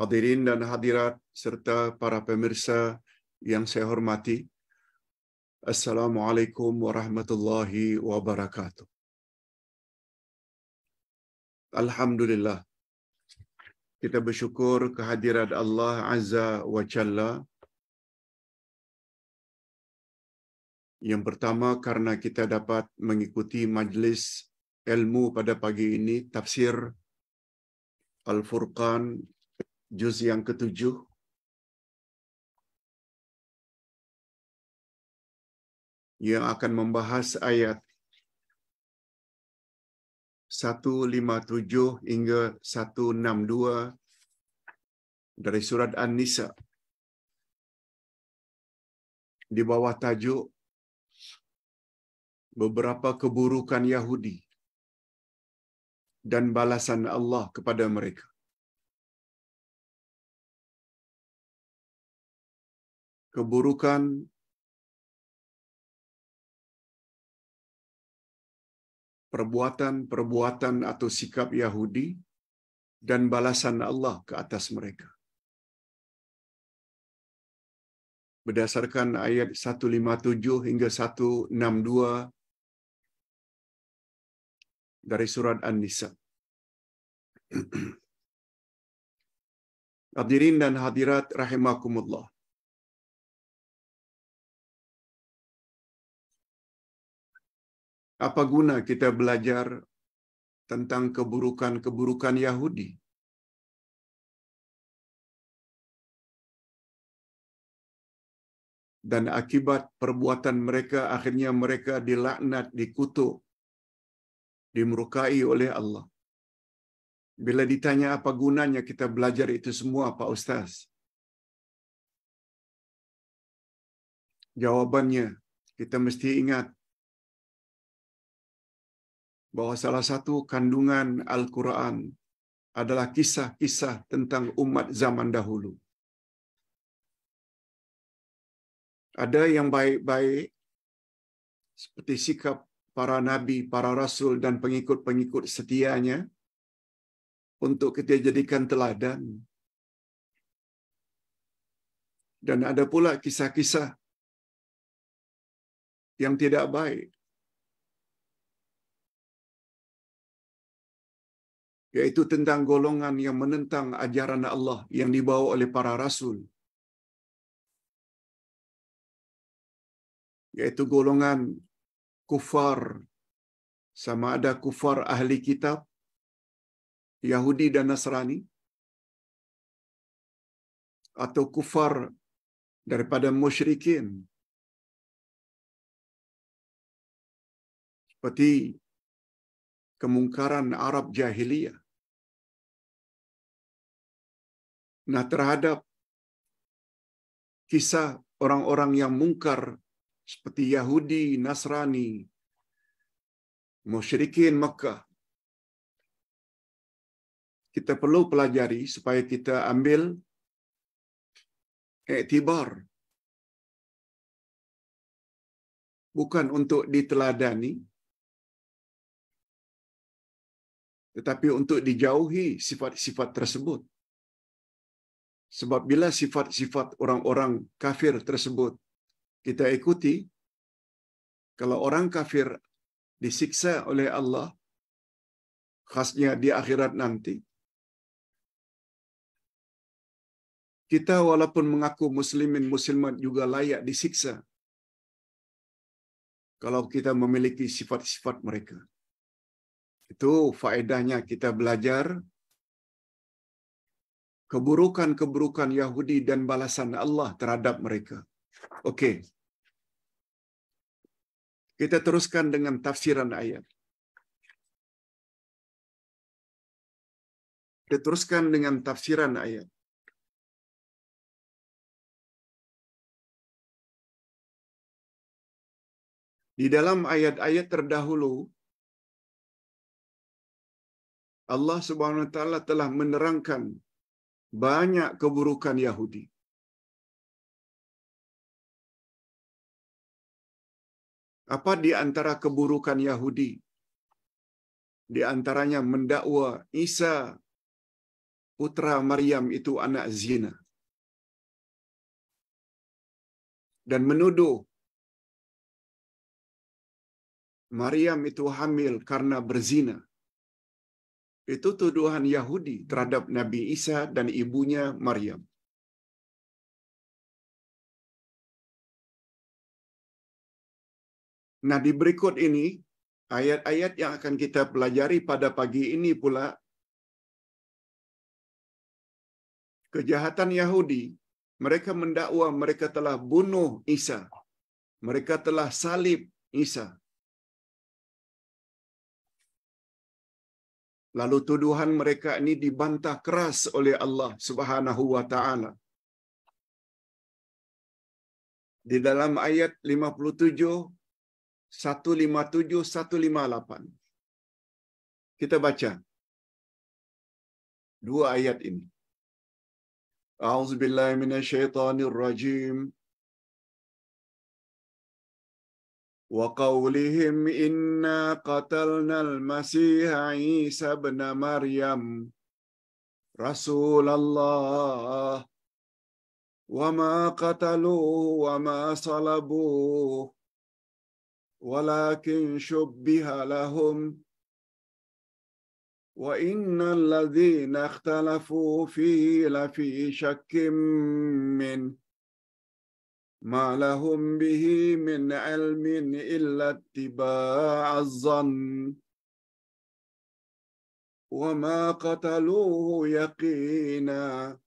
Hadirin dan hadirat serta para pemirsa yang saya hormati, Assalamualaikum warahmatullahi wabarakatuh. Alhamdulillah, kita bersyukur kehadiran Allah Azza wa Jalla. Yang pertama karena kita dapat mengikuti majlis ilmu pada pagi ini, tafsir Al-Furqan juz yang ketujuh. Yang akan membahas ayat 157 hingga 162 dari surat An-Nisa di bawah tajuk beberapa keburukan Yahudi dan balasan Allah kepada mereka. keburukan perbuatan-perbuatan atau sikap Yahudi dan balasan Allah ke atas mereka. Berdasarkan ayat 157 hingga 162 dari surat An-Nisa. Hadirin dan hadirat rahimakumullah. Apa guna kita belajar tentang keburukan-keburukan Yahudi? Dan akibat perbuatan mereka, akhirnya mereka dilaknat, dikutuk, dimurkai oleh Allah. Bila ditanya apa gunanya kita belajar itu semua, Pak Ustaz? Jawabannya, kita mesti ingat bahwa salah satu kandungan Al-Quran adalah kisah-kisah tentang umat zaman dahulu. Ada yang baik-baik, seperti sikap para nabi, para rasul, dan pengikut-pengikut setianya untuk kita jadikan teladan. Dan ada pula kisah-kisah yang tidak baik yaitu tentang golongan yang menentang ajaran Allah yang dibawa oleh para rasul yaitu golongan kufar sama ada kufar ahli kitab Yahudi dan Nasrani atau kufar daripada musyrikin seperti kemungkaran Arab jahiliyah Nah, terhadap kisah orang-orang yang mungkar seperti Yahudi, Nasrani, musyrikin Mekah, kita perlu pelajari supaya kita ambil iktibar. Bukan untuk diteladani, tetapi untuk dijauhi sifat-sifat tersebut. Sebab bila sifat-sifat orang-orang kafir tersebut kita ikuti, kalau orang kafir disiksa oleh Allah, khasnya di akhirat nanti, kita walaupun mengaku muslimin muslimat juga layak disiksa kalau kita memiliki sifat-sifat mereka. Itu faedahnya kita belajar keburukan-keburukan Yahudi dan balasan Allah terhadap mereka. Okey. Kita teruskan dengan tafsiran ayat. Kita teruskan dengan tafsiran ayat. Di dalam ayat-ayat terdahulu Allah Subhanahu wa taala telah menerangkan banyak keburukan Yahudi. Apa di antara keburukan Yahudi? Di antaranya mendakwa Isa putra Maryam itu anak zina. Dan menuduh Maryam itu hamil karena berzina. Itu tuduhan Yahudi terhadap Nabi Isa dan ibunya Maryam. Nah, di berikut ini, ayat-ayat yang akan kita pelajari pada pagi ini pula, kejahatan Yahudi, mereka mendakwa mereka telah bunuh Isa. Mereka telah salib Isa. Lalu tuduhan mereka ini dibantah keras oleh Allah Subhanahu wa taala. Di dalam ayat 57 157 158. Kita baca dua ayat ini. A'udzu billahi minasyaitonir rajim. وقولهم إنا قتلنا المسيح عيسى ابن مريم رسول الله وما قتلوه وما صلبوه ولكن شبه لهم وإن الذين اختلفوا فيه لفي شك منه ما لهم به من علم إلا اتباع الظن وما قتلوه يقينا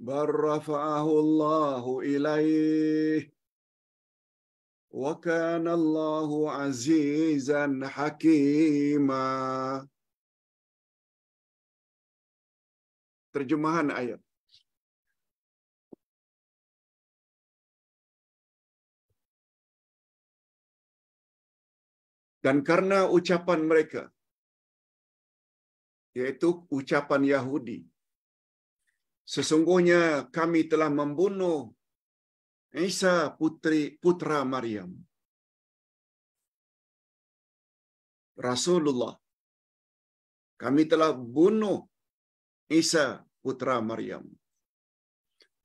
بل رفعه الله إليه وكان الله عزيزا حكيما Terjemahan ayat. Dan karena ucapan mereka, yaitu ucapan Yahudi, sesungguhnya kami telah membunuh Isa putri putra Maryam. Rasulullah. Kami telah bunuh Isa putra Maryam.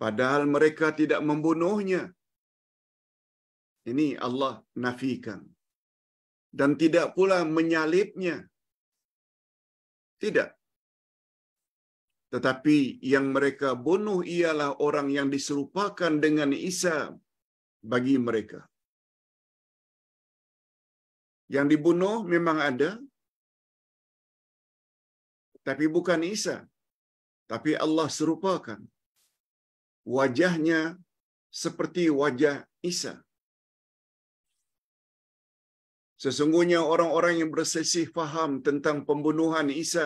Padahal mereka tidak membunuhnya. Ini Allah nafikan dan tidak pula menyalibnya. Tidak. Tetapi yang mereka bunuh ialah orang yang diserupakan dengan Isa bagi mereka. Yang dibunuh memang ada, tapi bukan Isa. Tapi Allah serupakan. Wajahnya seperti wajah Isa. Sesungguhnya orang-orang yang bersesih faham tentang pembunuhan Isa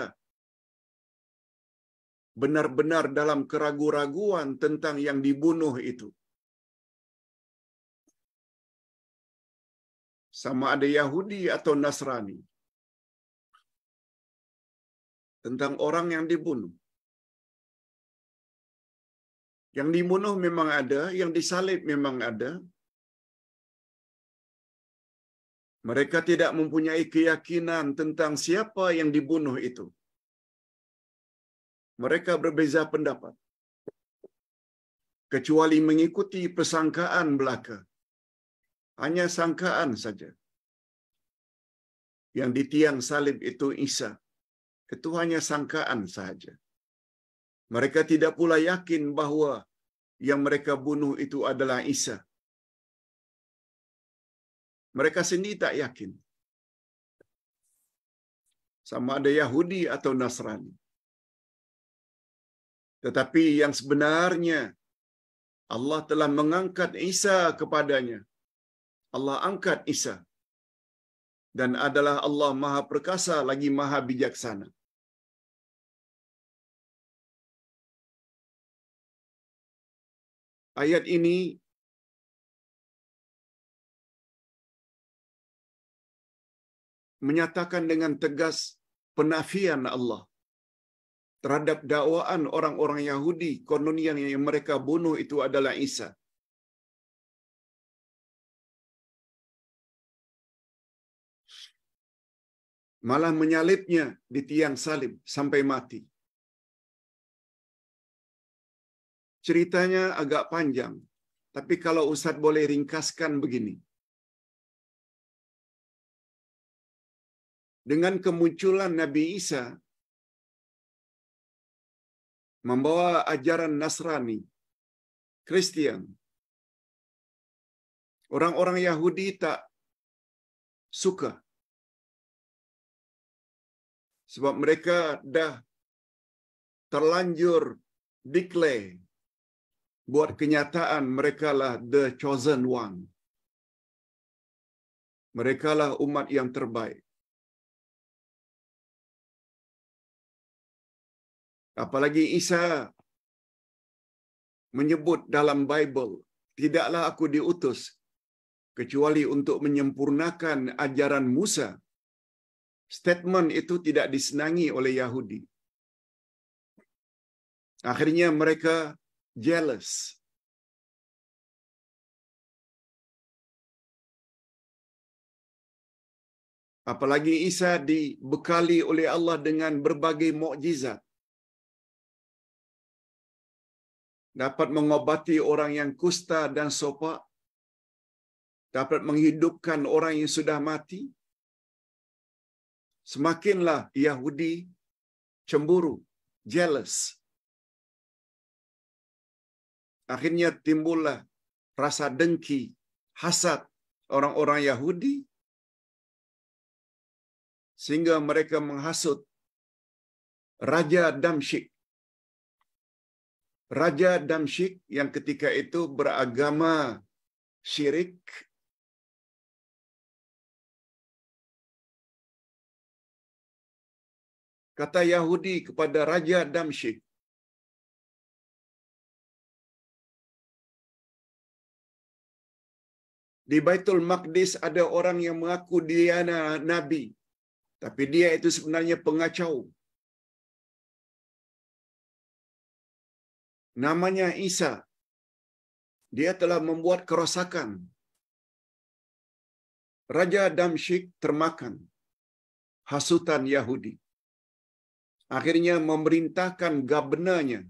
benar-benar dalam keraguan-raguan tentang yang dibunuh itu. Sama ada Yahudi atau Nasrani. Tentang orang yang dibunuh. Yang dibunuh memang ada, yang disalib memang ada, mereka tidak mempunyai keyakinan tentang siapa yang dibunuh itu. Mereka berbeza pendapat. Kecuali mengikuti persangkaan belaka. Hanya sangkaan saja. Yang di tiang salib itu Isa. Itu hanya sangkaan saja. Mereka tidak pula yakin bahwa yang mereka bunuh itu adalah Isa. Mereka sendiri tak yakin. Sama ada Yahudi atau Nasrani. Tetapi yang sebenarnya Allah telah mengangkat Isa kepadanya. Allah angkat Isa. Dan adalah Allah maha perkasa lagi maha bijaksana. Ayat ini menyatakan dengan tegas penafian Allah terhadap dakwaan orang-orang Yahudi konon yang mereka bunuh itu adalah Isa. Malah menyalibnya di tiang salib sampai mati. Ceritanya agak panjang, tapi kalau Ustadz boleh ringkaskan begini. dengan kemunculan Nabi Isa membawa ajaran Nasrani, Kristen. Orang-orang Yahudi tak suka. Sebab mereka dah terlanjur declare buat kenyataan mereka lah the chosen one. Mereka lah umat yang terbaik. Apalagi Isa menyebut dalam Bible, tidaklah aku diutus kecuali untuk menyempurnakan ajaran Musa. Statement itu tidak disenangi oleh Yahudi. Akhirnya mereka jealous. Apalagi Isa dibekali oleh Allah dengan berbagai mukjizat. dapat mengobati orang yang kusta dan sopa, dapat menghidupkan orang yang sudah mati. Semakinlah Yahudi cemburu, jealous. Akhirnya timbullah rasa dengki, hasad orang-orang Yahudi sehingga mereka menghasut Raja Damsyik Raja Damsyik yang ketika itu beragama syirik kata Yahudi kepada Raja Damsyik Di Baitul Maqdis ada orang yang mengaku dia nabi. Tapi dia itu sebenarnya pengacau. namanya Isa, dia telah membuat kerosakan. Raja Damsyik termakan hasutan Yahudi. Akhirnya memerintahkan gabenanya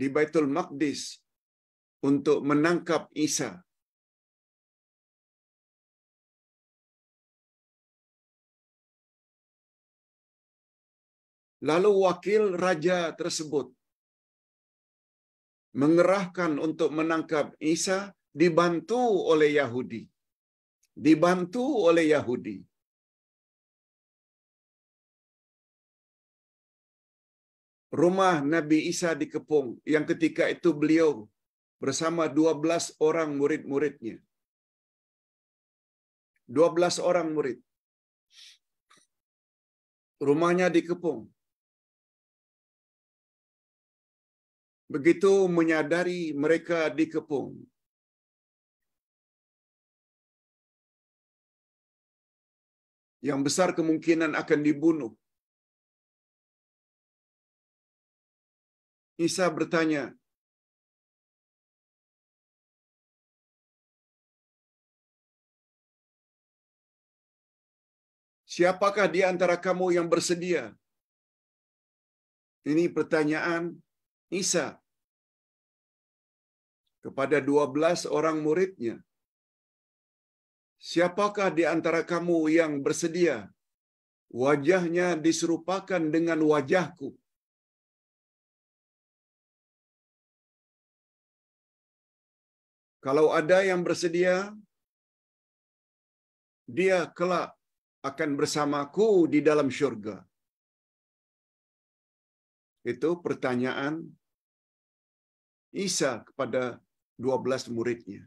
di Baitul Maqdis untuk menangkap Isa Lalu wakil raja tersebut mengerahkan untuk menangkap Isa dibantu oleh Yahudi. Dibantu oleh Yahudi. Rumah Nabi Isa dikepung. Yang ketika itu beliau bersama 12 orang murid-muridnya. 12 orang murid. Rumahnya dikepung. begitu menyadari mereka dikepung. Yang besar kemungkinan akan dibunuh. Isa bertanya, Siapakah di antara kamu yang bersedia? Ini pertanyaan Isa kepada dua belas orang muridnya. Siapakah di antara kamu yang bersedia wajahnya diserupakan dengan wajahku? Kalau ada yang bersedia, dia kelak akan bersamaku di dalam syurga. Itu pertanyaan Isa kepada 12 muridnya.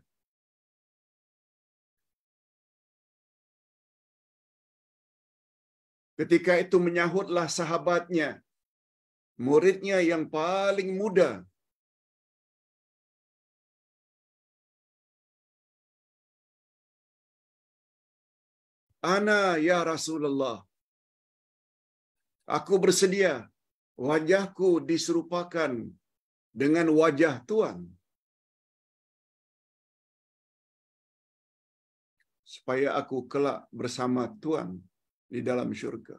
Ketika itu menyahutlah sahabatnya, muridnya yang paling muda. Ana ya Rasulullah. Aku bersedia, wajahku diserupakan dengan wajah Tuhan. Supaya aku kelak bersama Tuhan di dalam syurga.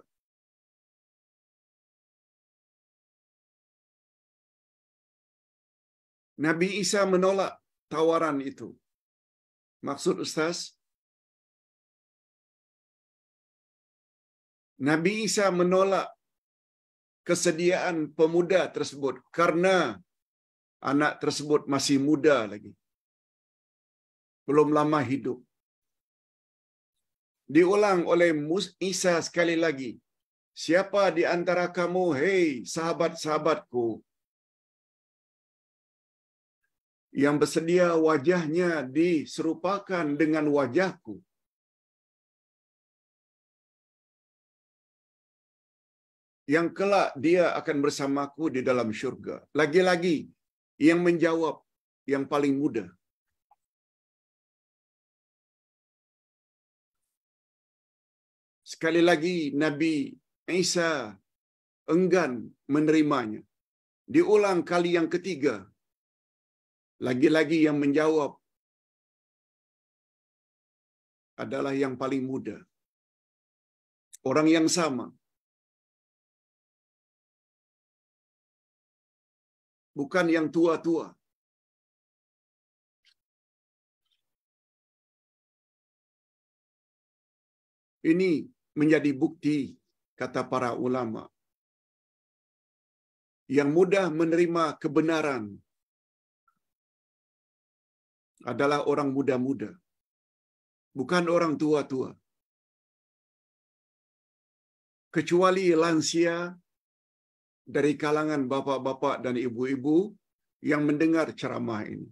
Nabi Isa menolak tawaran itu. Maksud Ustaz, Nabi Isa menolak kesediaan pemuda tersebut karena anak tersebut masih muda lagi. Belum lama hidup. Diulang oleh Isa sekali lagi. Siapa di antara kamu, hei sahabat-sahabatku, yang bersedia wajahnya diserupakan dengan wajahku. Yang kelak dia akan bersamaku di dalam syurga. Lagi-lagi, yang menjawab yang paling mudah. Sekali lagi Nabi Isa enggan menerimanya. Diulang kali yang ketiga. Lagi-lagi yang menjawab adalah yang paling muda. Orang yang sama bukan yang tua-tua. Ini menjadi bukti kata para ulama. Yang mudah menerima kebenaran adalah orang muda-muda, bukan orang tua-tua. Kecuali lansia dari kalangan bapak-bapak dan ibu-ibu yang mendengar ceramah ini.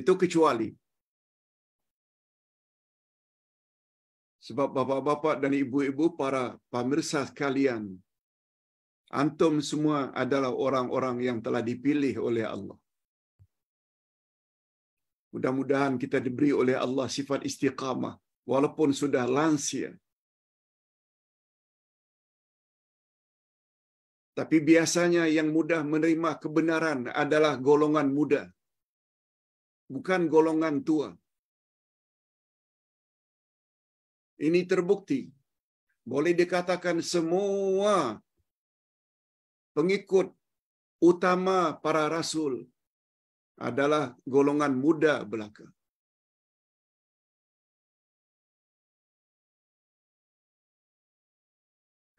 Itu kecuali sebab bapak-bapak dan ibu-ibu para pemirsa sekalian antum semua adalah orang-orang yang telah dipilih oleh Allah. Mudah-mudahan kita diberi oleh Allah sifat istiqamah walaupun sudah lansia Tapi biasanya yang mudah menerima kebenaran adalah golongan muda, bukan golongan tua. Ini terbukti. Boleh dikatakan semua pengikut utama para rasul adalah golongan muda belaka.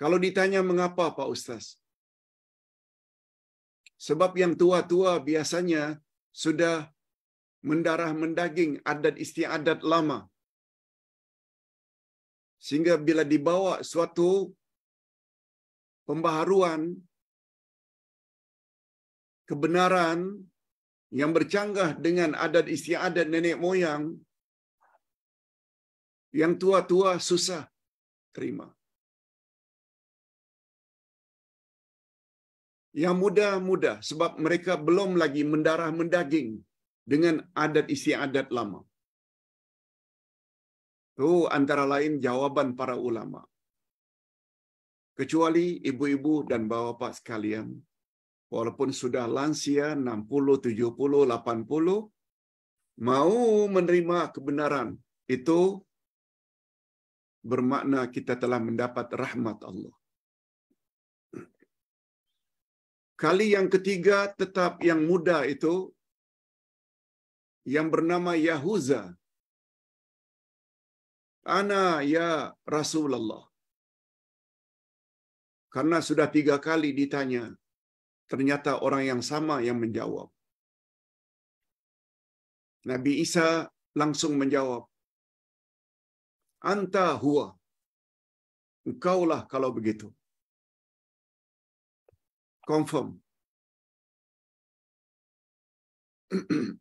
Kalau ditanya mengapa Pak Ustaz? Sebab yang tua-tua biasanya sudah mendarah mendaging adat istiadat lama. Sehingga bila dibawa suatu pembaharuan kebenaran yang bercanggah dengan adat istiadat nenek moyang yang tua-tua susah terima. yang muda-muda sebab mereka belum lagi mendarah mendaging dengan adat istiadat lama. Itu oh, antara lain jawaban para ulama. Kecuali ibu-ibu dan bapak sekalian, walaupun sudah lansia 60, 70, 80, mau menerima kebenaran itu bermakna kita telah mendapat rahmat Allah. Kali yang ketiga tetap yang muda itu yang bernama Yahuza. Ana ya Rasulullah. Karena sudah tiga kali ditanya, ternyata orang yang sama yang menjawab. Nabi Isa langsung menjawab, Anta huwa. Engkaulah kalau begitu. confirm.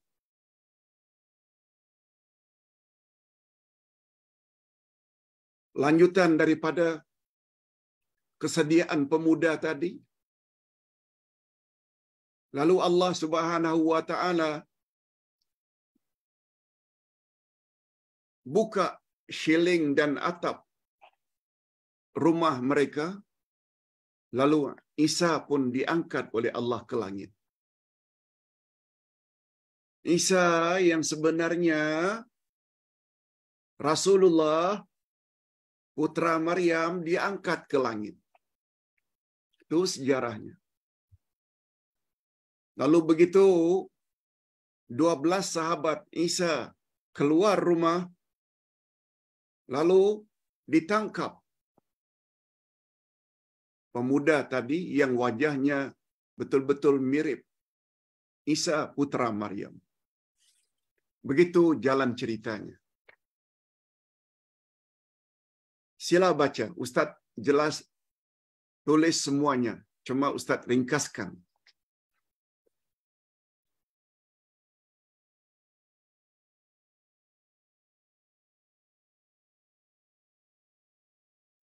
Lanjutan daripada kesediaan pemuda tadi. Lalu Allah Subhanahu wa taala buka shilling dan atap rumah mereka Lalu Isa pun diangkat oleh Allah ke langit. Isa yang sebenarnya Rasulullah putra Maryam diangkat ke langit. Itu sejarahnya. Lalu begitu 12 sahabat Isa keluar rumah lalu ditangkap pemuda tadi yang wajahnya betul-betul mirip Isa putra Maryam. Begitu jalan ceritanya. Sila baca, Ustadz jelas tulis semuanya, cuma Ustadz ringkaskan.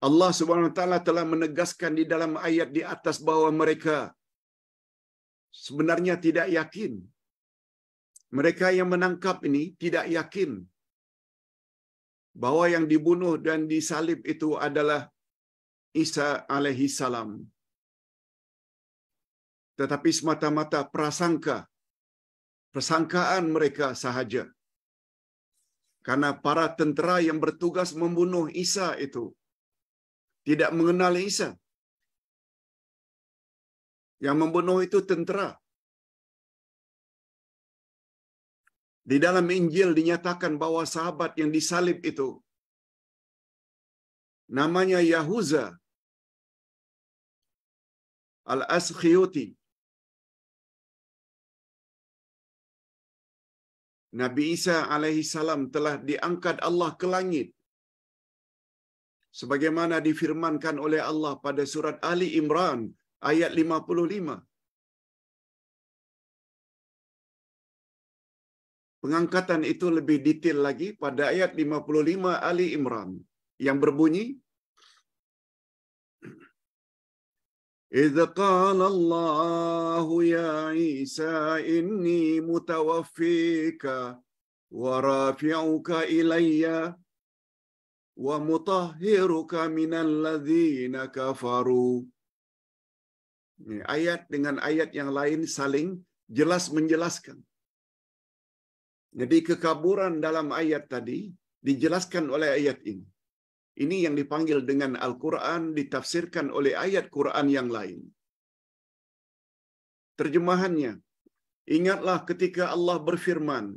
Allah Subhanahu wa taala telah menegaskan di dalam ayat di atas bahwa mereka sebenarnya tidak yakin. Mereka yang menangkap ini tidak yakin bahwa yang dibunuh dan disalib itu adalah Isa alaihi salam. Tetapi semata-mata prasangka, persangkaan mereka sahaja. Karena para tentera yang bertugas membunuh Isa itu tidak mengenal Isa. Yang membunuh itu tentera. Di dalam Injil dinyatakan bahwa sahabat yang disalib itu namanya Yahuza Al-Askhiyuti. Nabi Isa alaihi salam telah diangkat Allah ke langit sebagaimana difirmankan oleh Allah pada surat Ali Imran ayat 55. Pengangkatan itu lebih detail lagi pada ayat 55 Ali Imran yang berbunyi إذ قال الله يا عيسى إني متوفيك ورافعك إليّ wa mutahhiruka kafaru. Ayat dengan ayat yang lain saling jelas menjelaskan. Jadi kekaburan dalam ayat tadi dijelaskan oleh ayat ini. Ini yang dipanggil dengan Al-Quran ditafsirkan oleh ayat Quran yang lain. Terjemahannya, ingatlah ketika Allah berfirman,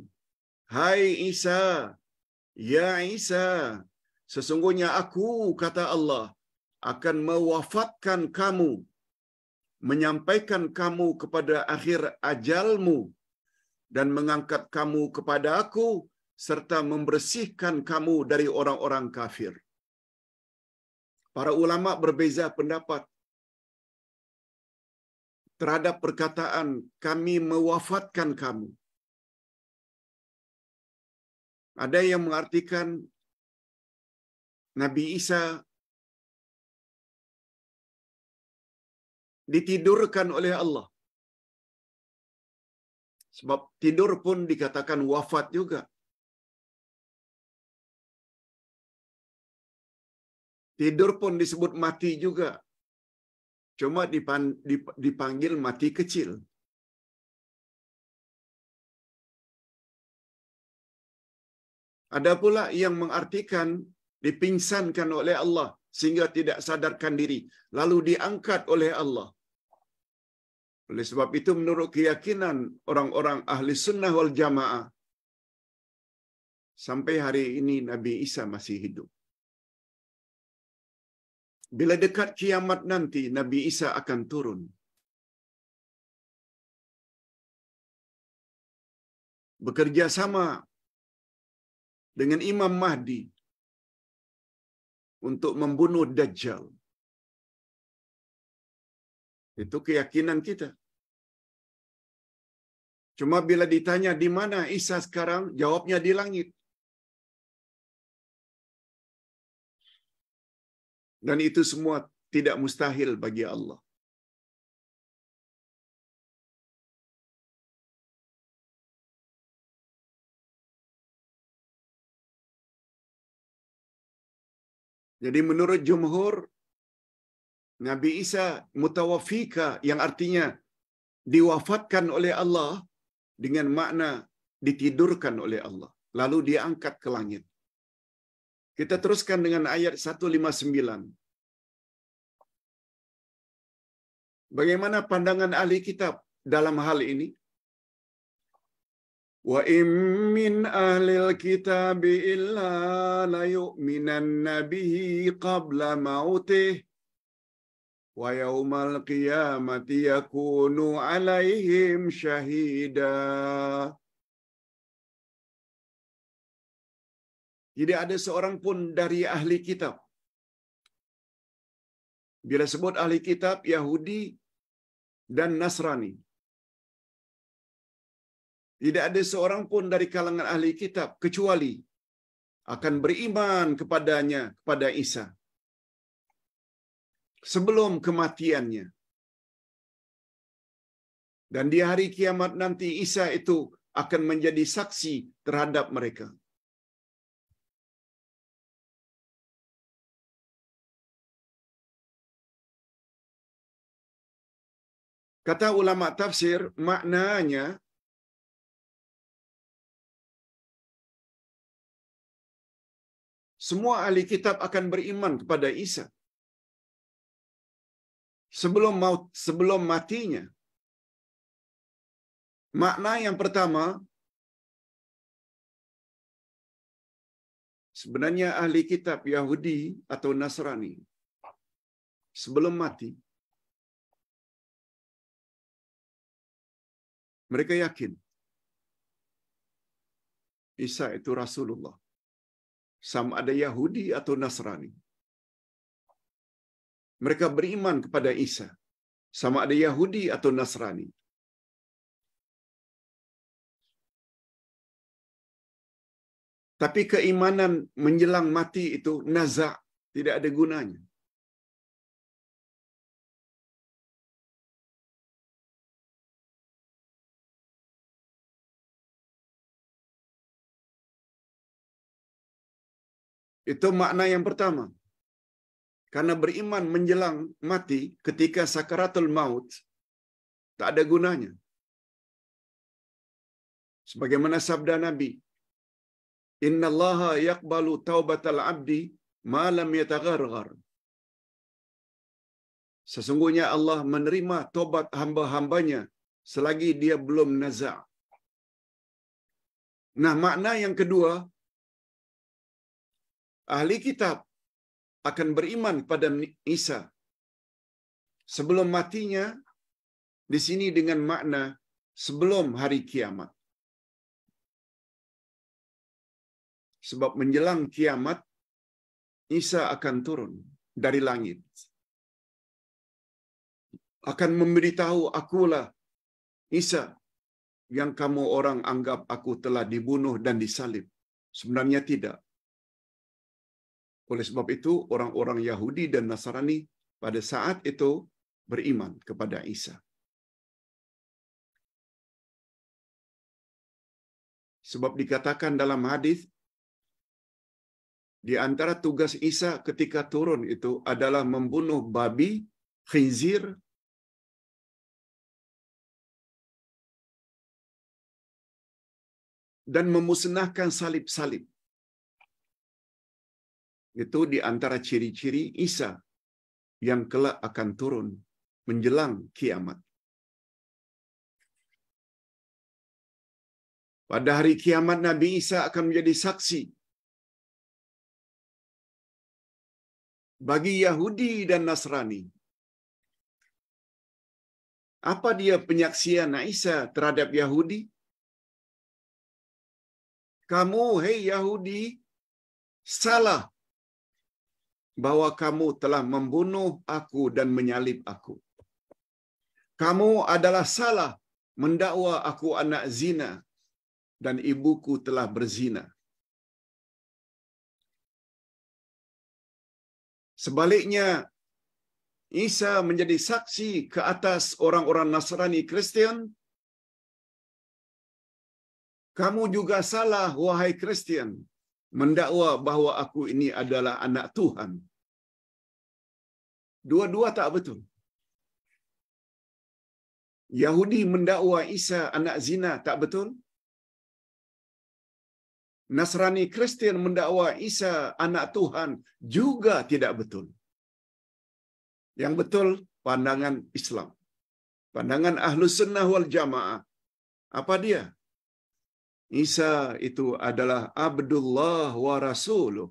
Hai Isa, Ya Isa, Sesungguhnya aku, kata Allah, akan mewafatkan kamu, menyampaikan kamu kepada akhir ajalmu, dan mengangkat kamu kepada aku, serta membersihkan kamu dari orang-orang kafir. Para ulama berbeza pendapat terhadap perkataan kami mewafatkan kamu. Ada yang mengartikan Nabi Isa ditidurkan oleh Allah. Sebab tidur pun dikatakan wafat juga. Tidur pun disebut mati juga. Cuma dipanggil mati kecil. Ada pula yang mengartikan dipingsankan oleh Allah sehingga tidak sadarkan diri, lalu diangkat oleh Allah. Oleh sebab itu menurut keyakinan orang-orang ahli sunnah wal jamaah, sampai hari ini Nabi Isa masih hidup. Bila dekat kiamat nanti, Nabi Isa akan turun. Bekerja sama dengan Imam Mahdi untuk membunuh Dajjal. Itu keyakinan kita. Cuma bila ditanya di mana Isa sekarang, jawabnya di langit. Dan itu semua tidak mustahil bagi Allah. Jadi menurut jumhur Nabi Isa mutawafika yang artinya diwafatkan oleh Allah dengan makna ditidurkan oleh Allah lalu diangkat ke langit. Kita teruskan dengan ayat 159. Bagaimana pandangan ahli kitab dalam hal ini? وإن من أهل الكتاب إلا ليؤمنن به قبل موته ويوم القيامة يكون عليهم شهيدا Tidak ada seorang pun dari ahli kitab. Bila sebut ahli kitab, Yahudi dan Nasrani. Tidak ada seorang pun dari kalangan ahli kitab kecuali akan beriman kepadanya, kepada Isa. Sebelum kematiannya. Dan di hari kiamat nanti Isa itu akan menjadi saksi terhadap mereka. Kata ulama tafsir, maknanya semua ahli kitab akan beriman kepada Isa. Sebelum maut, sebelum matinya. Makna yang pertama sebenarnya ahli kitab Yahudi atau Nasrani sebelum mati mereka yakin Isa itu Rasulullah sama ada Yahudi atau Nasrani. Mereka beriman kepada Isa, sama ada Yahudi atau Nasrani. Tapi keimanan menjelang mati itu nazak, tidak ada gunanya. Itu makna yang pertama. Karena beriman menjelang mati ketika sakaratul maut tak ada gunanya. Sebagaimana sabda Nabi, Inna Allah taubatal abdi malam yataghargar." Sesungguhnya Allah menerima tobat hamba-hambanya selagi dia belum naza'. Nah, makna yang kedua ahli kitab akan beriman pada Isa sebelum matinya di sini dengan makna sebelum hari kiamat. Sebab menjelang kiamat Isa akan turun dari langit. Akan memberitahu akulah Isa yang kamu orang anggap aku telah dibunuh dan disalib. Sebenarnya tidak. Oleh sebab itu, orang-orang Yahudi dan Nasrani pada saat itu beriman kepada Isa. Sebab dikatakan dalam hadis di antara tugas Isa ketika turun itu adalah membunuh babi, khinzir, dan memusnahkan salib-salib. Itu di antara ciri-ciri Isa yang kelak akan turun menjelang kiamat. Pada hari kiamat Nabi Isa akan menjadi saksi bagi Yahudi dan Nasrani. Apa dia penyaksian Isa terhadap Yahudi? Kamu, hei Yahudi, salah bahwa kamu telah membunuh aku dan menyalib aku. Kamu adalah salah mendakwa aku anak zina dan ibuku telah berzina. Sebaliknya, Isa menjadi saksi ke atas orang-orang Nasrani Kristen. Kamu juga salah, wahai Kristen, mendakwa bahawa aku ini adalah anak Tuhan. Dua-dua tak betul. Yahudi mendakwa Isa anak zina tak betul. Nasrani Kristian mendakwa Isa anak Tuhan juga tidak betul. Yang betul pandangan Islam. Pandangan Ahlus Sunnah wal Jamaah. Apa dia? Isa itu adalah Abdullah wa Rasuluh.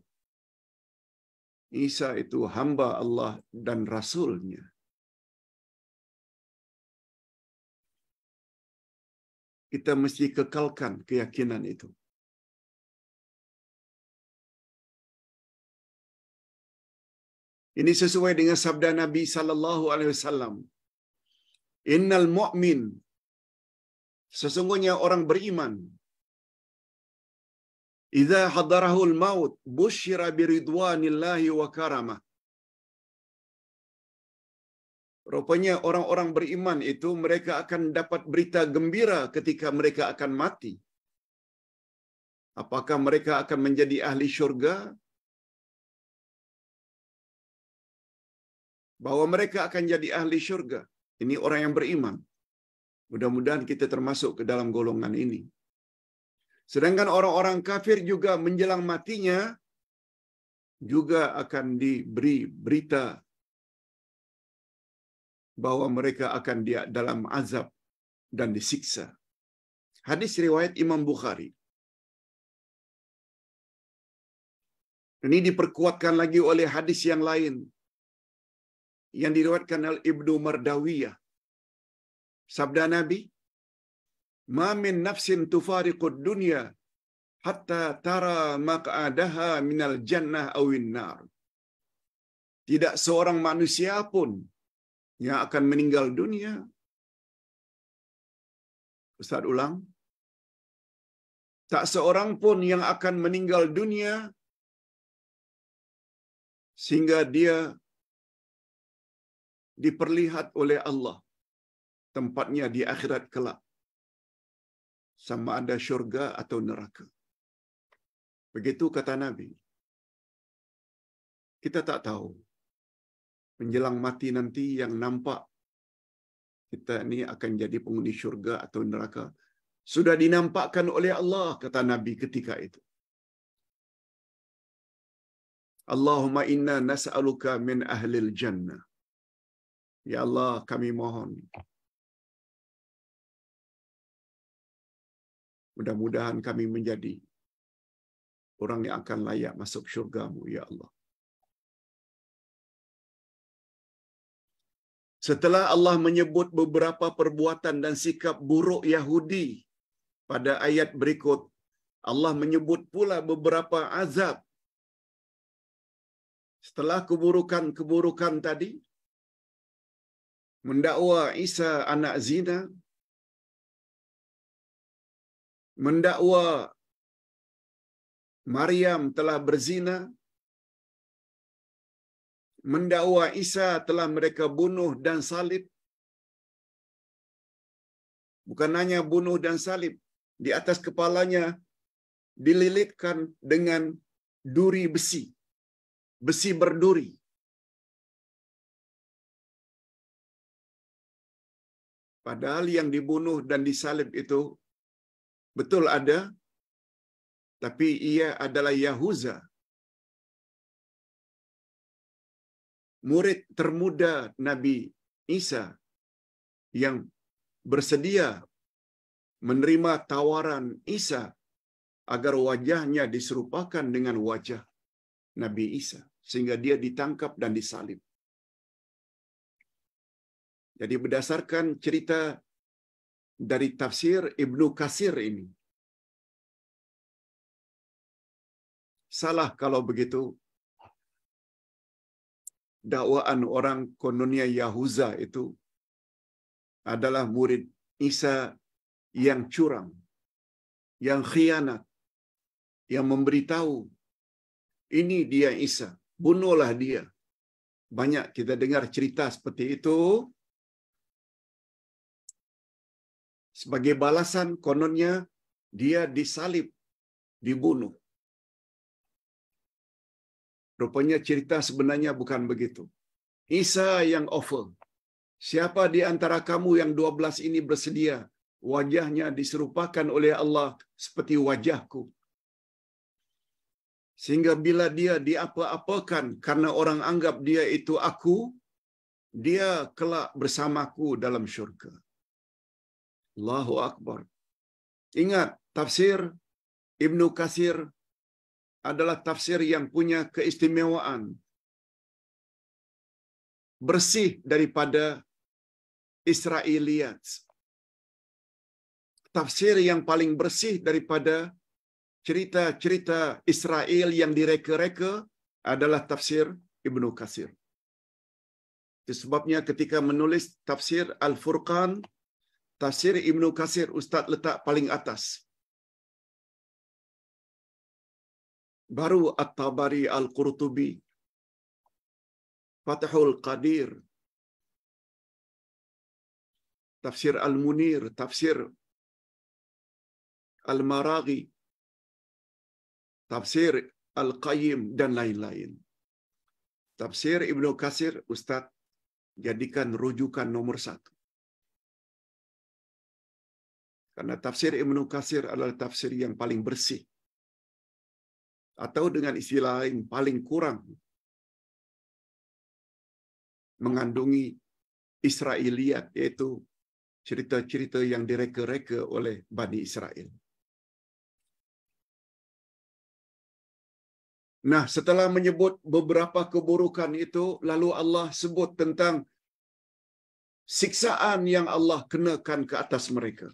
Isa itu hamba Allah dan Rasulnya. Kita mesti kekalkan keyakinan itu. Ini sesuai dengan sabda Nabi sallallahu alaihi wasallam. Innal mu'min sesungguhnya orang beriman Iza hadarahul maut bushira biridwanillahi wa karamah. Rupanya orang-orang beriman itu mereka akan dapat berita gembira ketika mereka akan mati. Apakah mereka akan menjadi ahli syurga? Bahwa mereka akan jadi ahli syurga. Ini orang yang beriman. Mudah-mudahan kita termasuk ke dalam golongan ini. Sedangkan orang-orang kafir juga menjelang matinya juga akan diberi berita bahwa mereka akan dia dalam azab dan disiksa. Hadis riwayat Imam Bukhari. Ini diperkuatkan lagi oleh hadis yang lain yang diriwayatkan oleh Ibnu Mardawiyah. Sabda Nabi, Mamin nafsin tufariqud dunya hatta tara maq'adaha minal jannah awin nar. Tidak seorang manusia pun yang akan meninggal dunia. Ustaz ulang. Tak seorang pun yang akan meninggal dunia sehingga dia diperlihat oleh Allah tempatnya di akhirat kelak. sama ada syurga atau neraka. Begitu kata Nabi. Kita tak tahu. Menjelang mati nanti yang nampak kita ini akan jadi penghuni syurga atau neraka. Sudah dinampakkan oleh Allah, kata Nabi ketika itu. Allahumma inna nas'aluka min ahlil jannah. Ya Allah, kami mohon Mudah-mudahan kami menjadi orang yang akan layak masuk syurgamu, ya Allah. Setelah Allah menyebut beberapa perbuatan dan sikap buruk Yahudi pada ayat berikut, Allah menyebut pula beberapa azab. Setelah keburukan-keburukan tadi, mendakwa Isa anak zina, mendakwa Maryam telah berzina, mendakwa Isa telah mereka bunuh dan salib. Bukan hanya bunuh dan salib, di atas kepalanya dililitkan dengan duri besi. Besi berduri. Padahal yang dibunuh dan disalib itu Betul ada, tapi ia adalah Yahuza. Murid termuda Nabi Isa yang bersedia menerima tawaran Isa agar wajahnya diserupakan dengan wajah Nabi Isa sehingga dia ditangkap dan disalib. Jadi berdasarkan cerita dari tafsir Ibnu Kasir ini. Salah kalau begitu dakwaan orang kononnya Yahuza itu adalah murid Isa yang curang, yang khianat, yang memberitahu ini dia Isa, bunuhlah dia. Banyak kita dengar cerita seperti itu Sebagai balasan kononnya dia disalib, dibunuh. Rupanya cerita sebenarnya bukan begitu. Isa yang offer. Siapa di antara kamu yang 12 ini bersedia wajahnya diserupakan oleh Allah seperti wajahku. Sehingga bila dia diapa-apakan karena orang anggap dia itu aku, dia kelak bersamaku dalam syurga. Allahu Akbar. Ingat, tafsir Ibnu Kasir adalah tafsir yang punya keistimewaan. Bersih daripada Israeliat. Tafsir yang paling bersih daripada cerita-cerita Israel yang direka-reka adalah tafsir Ibnu Kasir. sebabnya ketika menulis tafsir Al-Furqan, Tafsir Ibnu Kasir Ustaz letak paling atas. Baru At-Tabari Al-Qurtubi. Fathul Qadir. Tafsir Al-Munir, tafsir Al-Maraghi. Tafsir Al-Qayyim dan lain-lain. Tafsir Ibnu Kasir Ustaz jadikan rujukan nomor satu. Karena tafsir Ibnu Kasir adalah tafsir yang paling bersih. Atau dengan istilah lain paling kurang mengandungi Israeliat yaitu cerita-cerita yang direka-reka oleh Bani Israel. Nah, setelah menyebut beberapa keburukan itu, lalu Allah sebut tentang siksaan yang Allah kenakan ke atas mereka.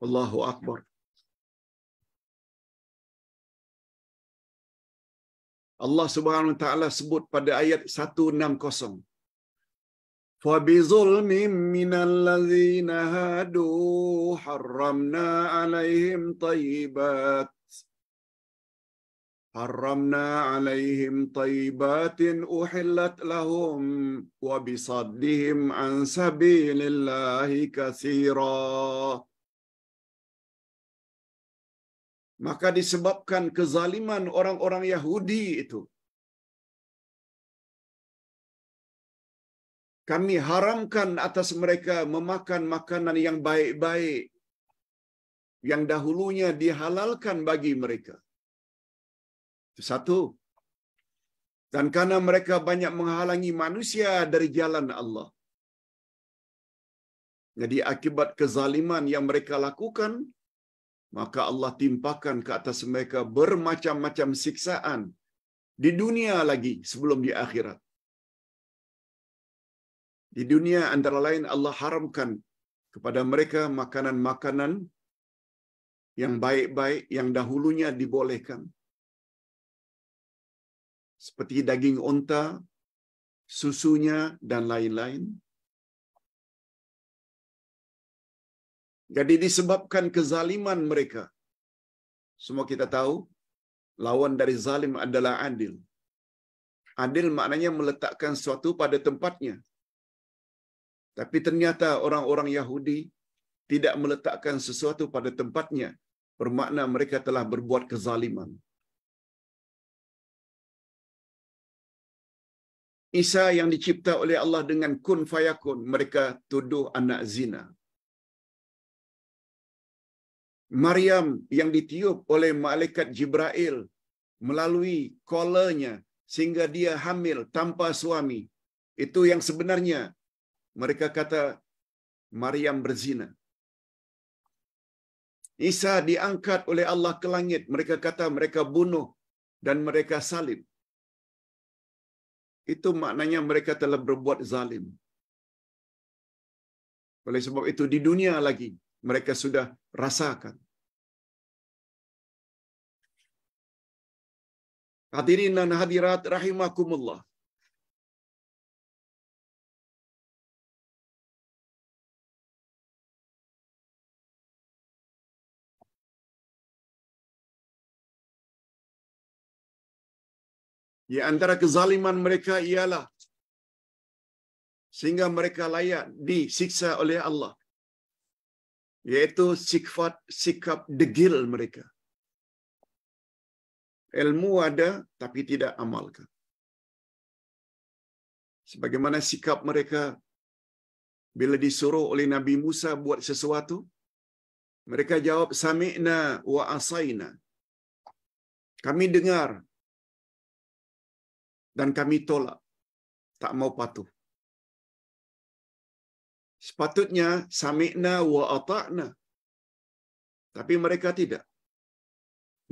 والله أكبر Allah Subhanahu Wa Taala sebut pada ayat 160. Fa bizulmin minal ladzina hadu harramna alaihim tayyibat حرمنا عليهم طيبات أحلت لهم وبصدهم عن سبيل الله كثيراً Maka disebabkan kezaliman orang-orang Yahudi itu. Kami haramkan atas mereka memakan makanan yang baik-baik. Yang dahulunya dihalalkan bagi mereka. Itu satu. Dan karena mereka banyak menghalangi manusia dari jalan Allah. Jadi akibat kezaliman yang mereka lakukan, maka Allah timpakan ke atas mereka bermacam-macam siksaan di dunia lagi sebelum di akhirat. Di dunia antara lain Allah haramkan kepada mereka makanan-makanan yang baik-baik yang dahulunya dibolehkan. Seperti daging unta, susunya dan lain-lain. Jadi disebabkan kezaliman mereka. Semua kita tahu, lawan dari zalim adalah adil. Adil maknanya meletakkan sesuatu pada tempatnya. Tapi ternyata orang-orang Yahudi tidak meletakkan sesuatu pada tempatnya. Bermakna mereka telah berbuat kezaliman. Isa yang dicipta oleh Allah dengan kun fayakun, mereka tuduh anak zina. Maryam yang ditiup oleh malaikat Jibrail melalui kolanya sehingga dia hamil tanpa suami. Itu yang sebenarnya mereka kata Maryam berzina. Isa diangkat oleh Allah ke langit. Mereka kata mereka bunuh dan mereka salib. Itu maknanya mereka telah berbuat zalim. Oleh sebab itu di dunia lagi mereka sudah rasakan. Hadirin dan hadirat rahimakumullah. Di antara kezaliman mereka ialah sehingga mereka layak disiksa oleh Allah yaitu sifat sikap degil mereka. Ilmu ada tapi tidak amalkan. Sebagaimana sikap mereka bila disuruh oleh Nabi Musa buat sesuatu, mereka jawab sami'na wa asaina. Kami dengar dan kami tolak, tak mau patuh. Sepatutnya sami'na wa ata'na. Tapi mereka tidak.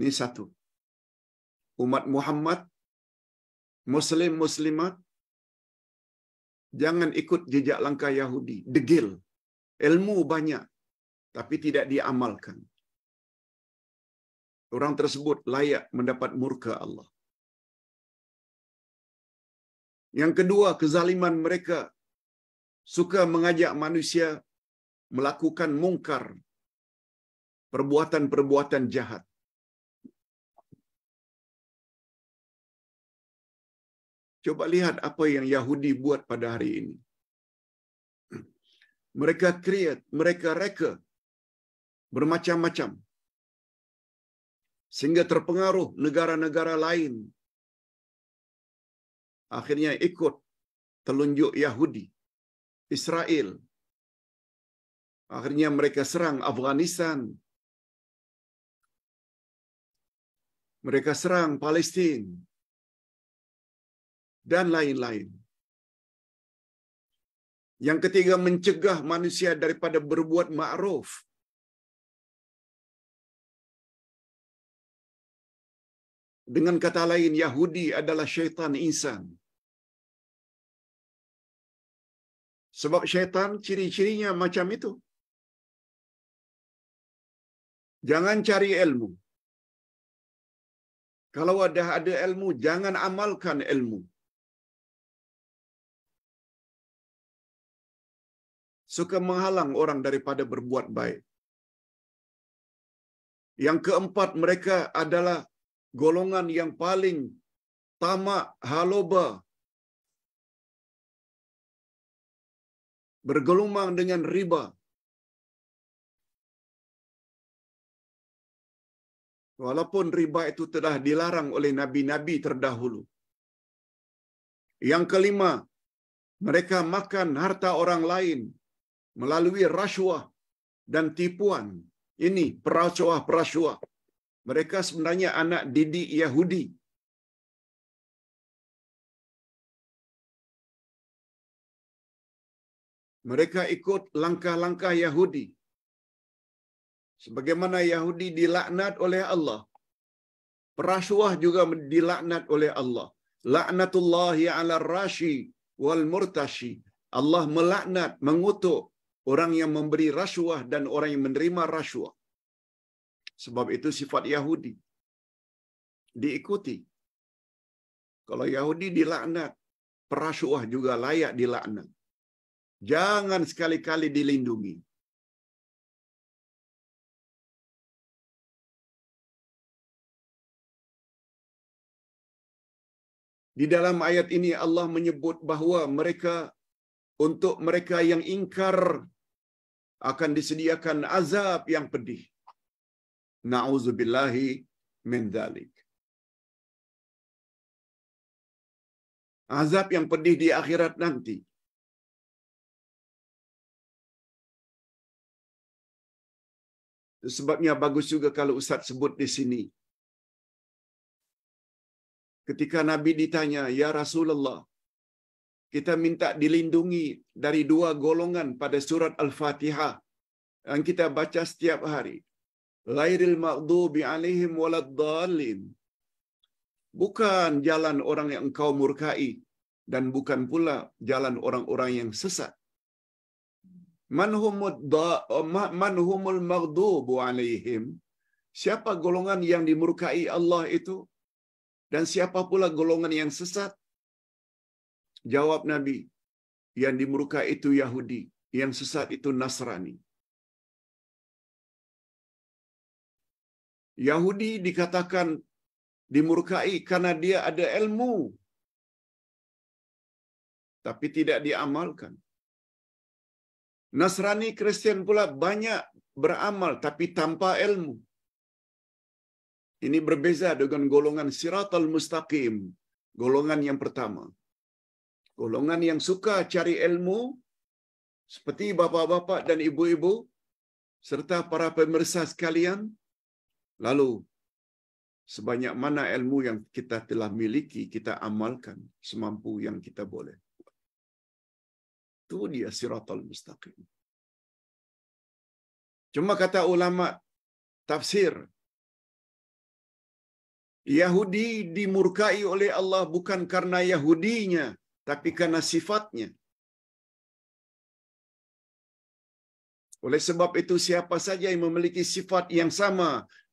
Ini satu. Umat Muhammad, Muslim Muslimat, jangan ikut jejak langkah Yahudi. Degil. Ilmu banyak, tapi tidak diamalkan. Orang tersebut layak mendapat murka Allah. Yang kedua, kezaliman mereka suka mengajak manusia melakukan mungkar, perbuatan-perbuatan jahat. Coba lihat apa yang Yahudi buat pada hari ini. Mereka create, mereka reka bermacam-macam. Sehingga terpengaruh negara-negara lain. Akhirnya ikut telunjuk Yahudi Israel. Akhirnya mereka serang Afghanistan. Mereka serang Palestina. Dan lain-lain. Yang ketiga mencegah manusia daripada berbuat ma'ruf. Dengan kata lain Yahudi adalah syaitan insan. Sebab syaitan ciri-cirinya macam itu. Jangan cari ilmu. Kalau ada ada ilmu, jangan amalkan ilmu. Suka menghalang orang daripada berbuat baik. Yang keempat, mereka adalah golongan yang paling tamak, haloba, bergelumang dengan riba. Walaupun riba itu telah dilarang oleh nabi-nabi terdahulu. Yang kelima, mereka makan harta orang lain melalui rasuah dan tipuan. Ini perasuah-perasuah. Mereka sebenarnya anak didik Yahudi Mereka ikut langkah-langkah Yahudi. Sebagaimana Yahudi dilaknat oleh Allah. Perasuah juga dilaknat oleh Allah. Laknatullahi ala rashi wal murtashi. Allah melaknat, mengutuk orang yang memberi rasuah dan orang yang menerima rasuah. Sebab itu sifat Yahudi. Diikuti. Kalau Yahudi dilaknat, perasuah juga layak dilaknat. Jangan sekali-kali dilindungi. Di dalam ayat ini Allah menyebut bahwa mereka untuk mereka yang ingkar akan disediakan azab yang pedih. Nauzubillahi min Azab yang pedih di akhirat nanti. Sebabnya bagus juga kalau Ustaz sebut di sini. Ketika Nabi ditanya, Ya Rasulullah, kita minta dilindungi dari dua golongan pada surat Al-Fatihah yang kita baca setiap hari. Lairil maqdubi alaihim waladdalin. Bukan jalan orang yang engkau murkai dan bukan pula jalan orang-orang yang sesat. Man humul maghdubu alaihim? Siapa golongan yang dimurkai Allah itu? Dan siapa pula golongan yang sesat? Jawab Nabi, yang dimurkai itu Yahudi, yang sesat itu Nasrani. Yahudi dikatakan dimurkai karena dia ada ilmu tapi tidak diamalkan. Nasrani Kristen pula banyak beramal tapi tanpa ilmu. Ini berbeza dengan golongan Siratul mustaqim, golongan yang pertama. Golongan yang suka cari ilmu, seperti bapak-bapak dan ibu-ibu, serta para pemirsa sekalian. Lalu, sebanyak mana ilmu yang kita telah miliki, kita amalkan semampu yang kita boleh. Itu dia Siratul mustaqim. Cuma kata ulama tafsir, Yahudi dimurkai oleh Allah bukan karena Yahudinya, tapi karena sifatnya. Oleh sebab itu siapa saja yang memiliki sifat yang sama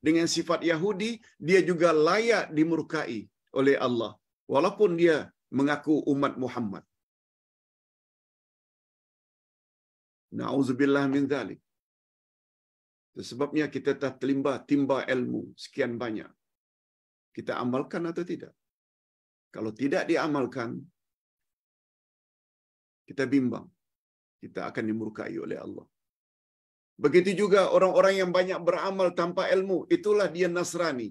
dengan sifat Yahudi, dia juga layak dimurkai oleh Allah. Walaupun dia mengaku umat Muhammad. Na'udzubillah min zalik. Sebabnya kita telah terlimba timba ilmu sekian banyak. Kita amalkan atau tidak? Kalau tidak diamalkan, kita bimbang. Kita akan dimurkai oleh Allah. Begitu juga orang-orang yang banyak beramal tanpa ilmu, itulah dia Nasrani.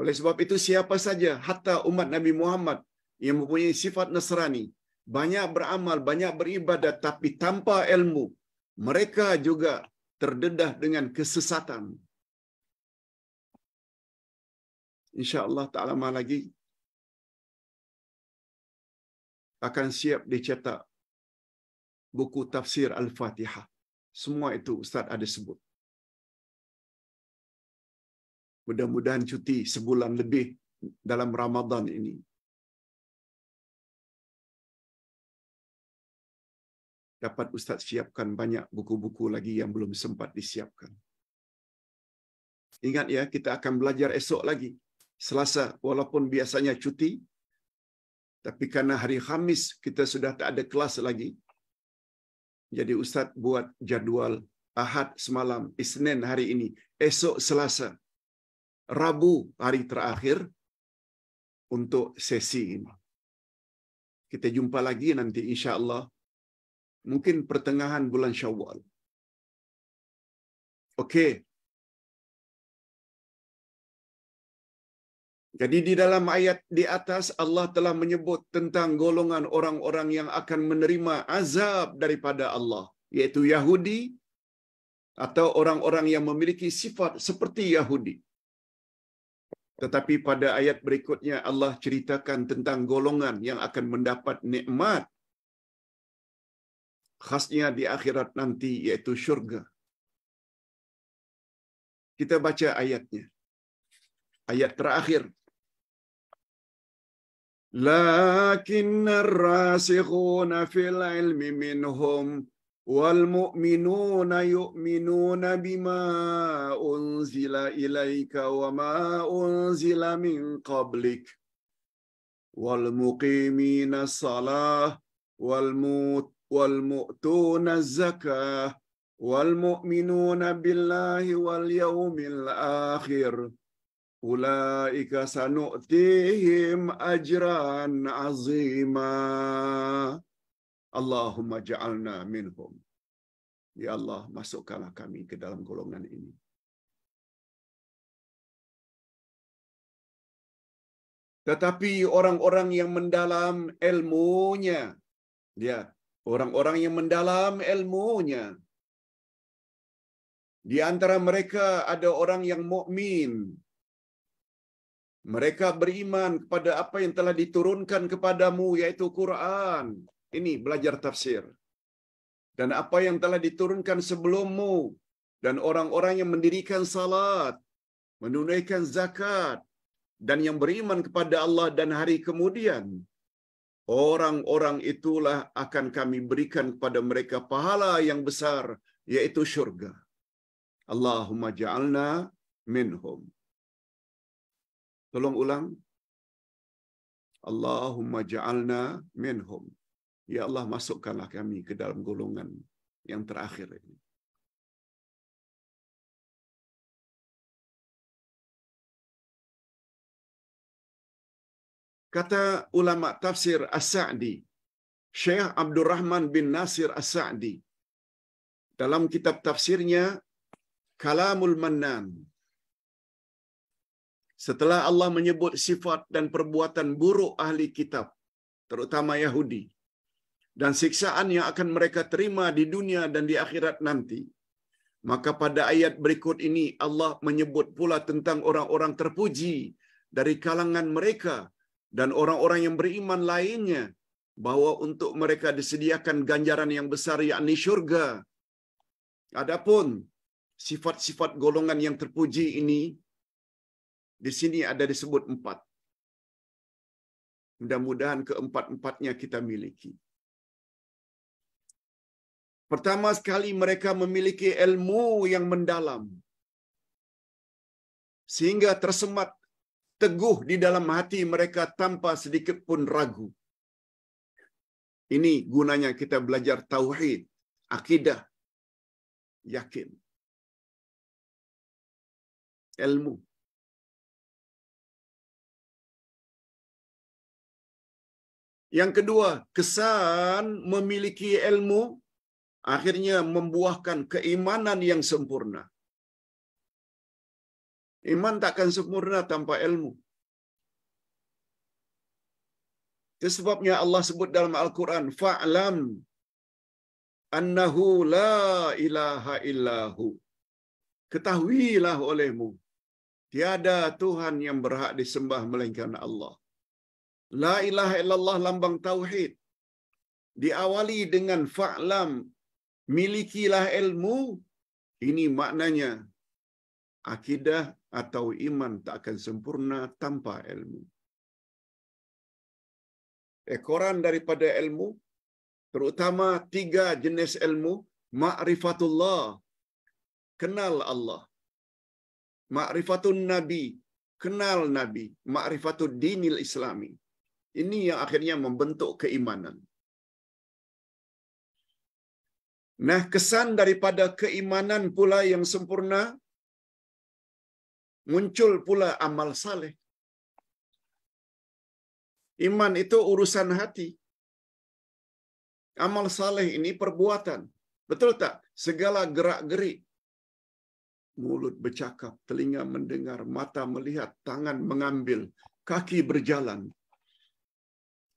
Oleh sebab itu siapa saja hatta umat Nabi Muhammad yang mempunyai sifat Nasrani, banyak beramal, banyak beribadah tapi tanpa ilmu, mereka juga terdedah dengan kesesatan. InsyaAllah tak lama lagi akan siap dicetak buku tafsir Al-Fatihah. Semua itu Ustaz ada sebut. Mudah-mudahan cuti sebulan lebih dalam Ramadan ini dapat Ustaz siapkan banyak buku-buku lagi yang belum sempat disiapkan. Ingat ya, kita akan belajar esok lagi. Selasa, walaupun biasanya cuti, tapi karena hari Kamis kita sudah tak ada kelas lagi. Jadi Ustaz buat jadwal Ahad semalam, Isnin hari ini, esok Selasa, Rabu hari terakhir untuk sesi ini. Kita jumpa lagi nanti insya-Allah mungkin pertengahan bulan Syawal. Okey. Jadi di dalam ayat di atas Allah telah menyebut tentang golongan orang-orang yang akan menerima azab daripada Allah, yaitu Yahudi atau orang-orang yang memiliki sifat seperti Yahudi. Tetapi pada ayat berikutnya Allah ceritakan tentang golongan yang akan mendapat nikmat khasnya di akhirat nanti yaitu surga. Kita baca ayatnya. Ayat terakhir. Lakin rasikhuna fil ilmi minhum wal mu'minuna yu'minuna bima unzila ilaika wa ma unzila min qablik wal muqimina salah wal mut wal mu'tuna zakah wal mu'minuna billahi wal yaumil akhir ulaika sanu'tihim ajran azima Allahumma ja'alna Allah masukkanlah kami ke dalam golongan ini Tetapi orang-orang yang mendalam ilmunya, lihat, ya, Orang-orang yang mendalam ilmunya. Di antara mereka ada orang yang mukmin. Mereka beriman kepada apa yang telah diturunkan kepadamu yaitu Quran. Ini belajar tafsir. Dan apa yang telah diturunkan sebelummu dan orang-orang yang mendirikan salat, menunaikan zakat dan yang beriman kepada Allah dan hari kemudian orang-orang itulah akan kami berikan kepada mereka pahala yang besar yaitu syurga. Allahumma ja'alna minhum. Tolong ulang. Allahumma ja'alna minhum. Ya Allah masukkanlah kami ke dalam golongan yang terakhir ini. Kata ulama tafsir As-Sa'di, Syekh Abdurrahman bin Nasir As-Sa'di, dalam kitab tafsirnya, Kalamul Mannan, setelah Allah menyebut sifat dan perbuatan buruk ahli kitab, terutama Yahudi, dan siksaan yang akan mereka terima di dunia dan di akhirat nanti, maka pada ayat berikut ini Allah menyebut pula tentang orang-orang terpuji dari kalangan mereka dan orang-orang yang beriman lainnya bahwa untuk mereka disediakan ganjaran yang besar yakni syurga. Adapun sifat-sifat golongan yang terpuji ini di sini ada disebut empat. Mudah-mudahan keempat-empatnya kita miliki. Pertama sekali mereka memiliki ilmu yang mendalam. Sehingga tersemat teguh di dalam hati mereka tanpa sedikit pun ragu. Ini gunanya kita belajar tauhid, akidah, yakin, ilmu. Yang kedua, kesan memiliki ilmu akhirnya membuahkan keimanan yang sempurna. Iman takkan sempurna tanpa ilmu. Itu sebabnya Allah sebut dalam Al-Quran, fa'lam annahu la ilaha illahu. Ketahuilah olehmu, tiada Tuhan yang berhak disembah melainkan Allah. La ilaha illallah lambang tauhid. Diawali dengan fa'lam, milikilah ilmu. Ini maknanya akidah atau iman tak akan sempurna tanpa ilmu. Ekoran daripada ilmu, terutama tiga jenis ilmu, ma'rifatullah, kenal Allah. Ma'rifatun Nabi, kenal Nabi. Ma'rifatul dinil islami. Ini yang akhirnya membentuk keimanan. Nah, kesan daripada keimanan pula yang sempurna muncul pula amal saleh. Iman itu urusan hati. Amal saleh ini perbuatan. Betul tak? Segala gerak-gerik. Mulut bercakap, telinga mendengar, mata melihat, tangan mengambil, kaki berjalan.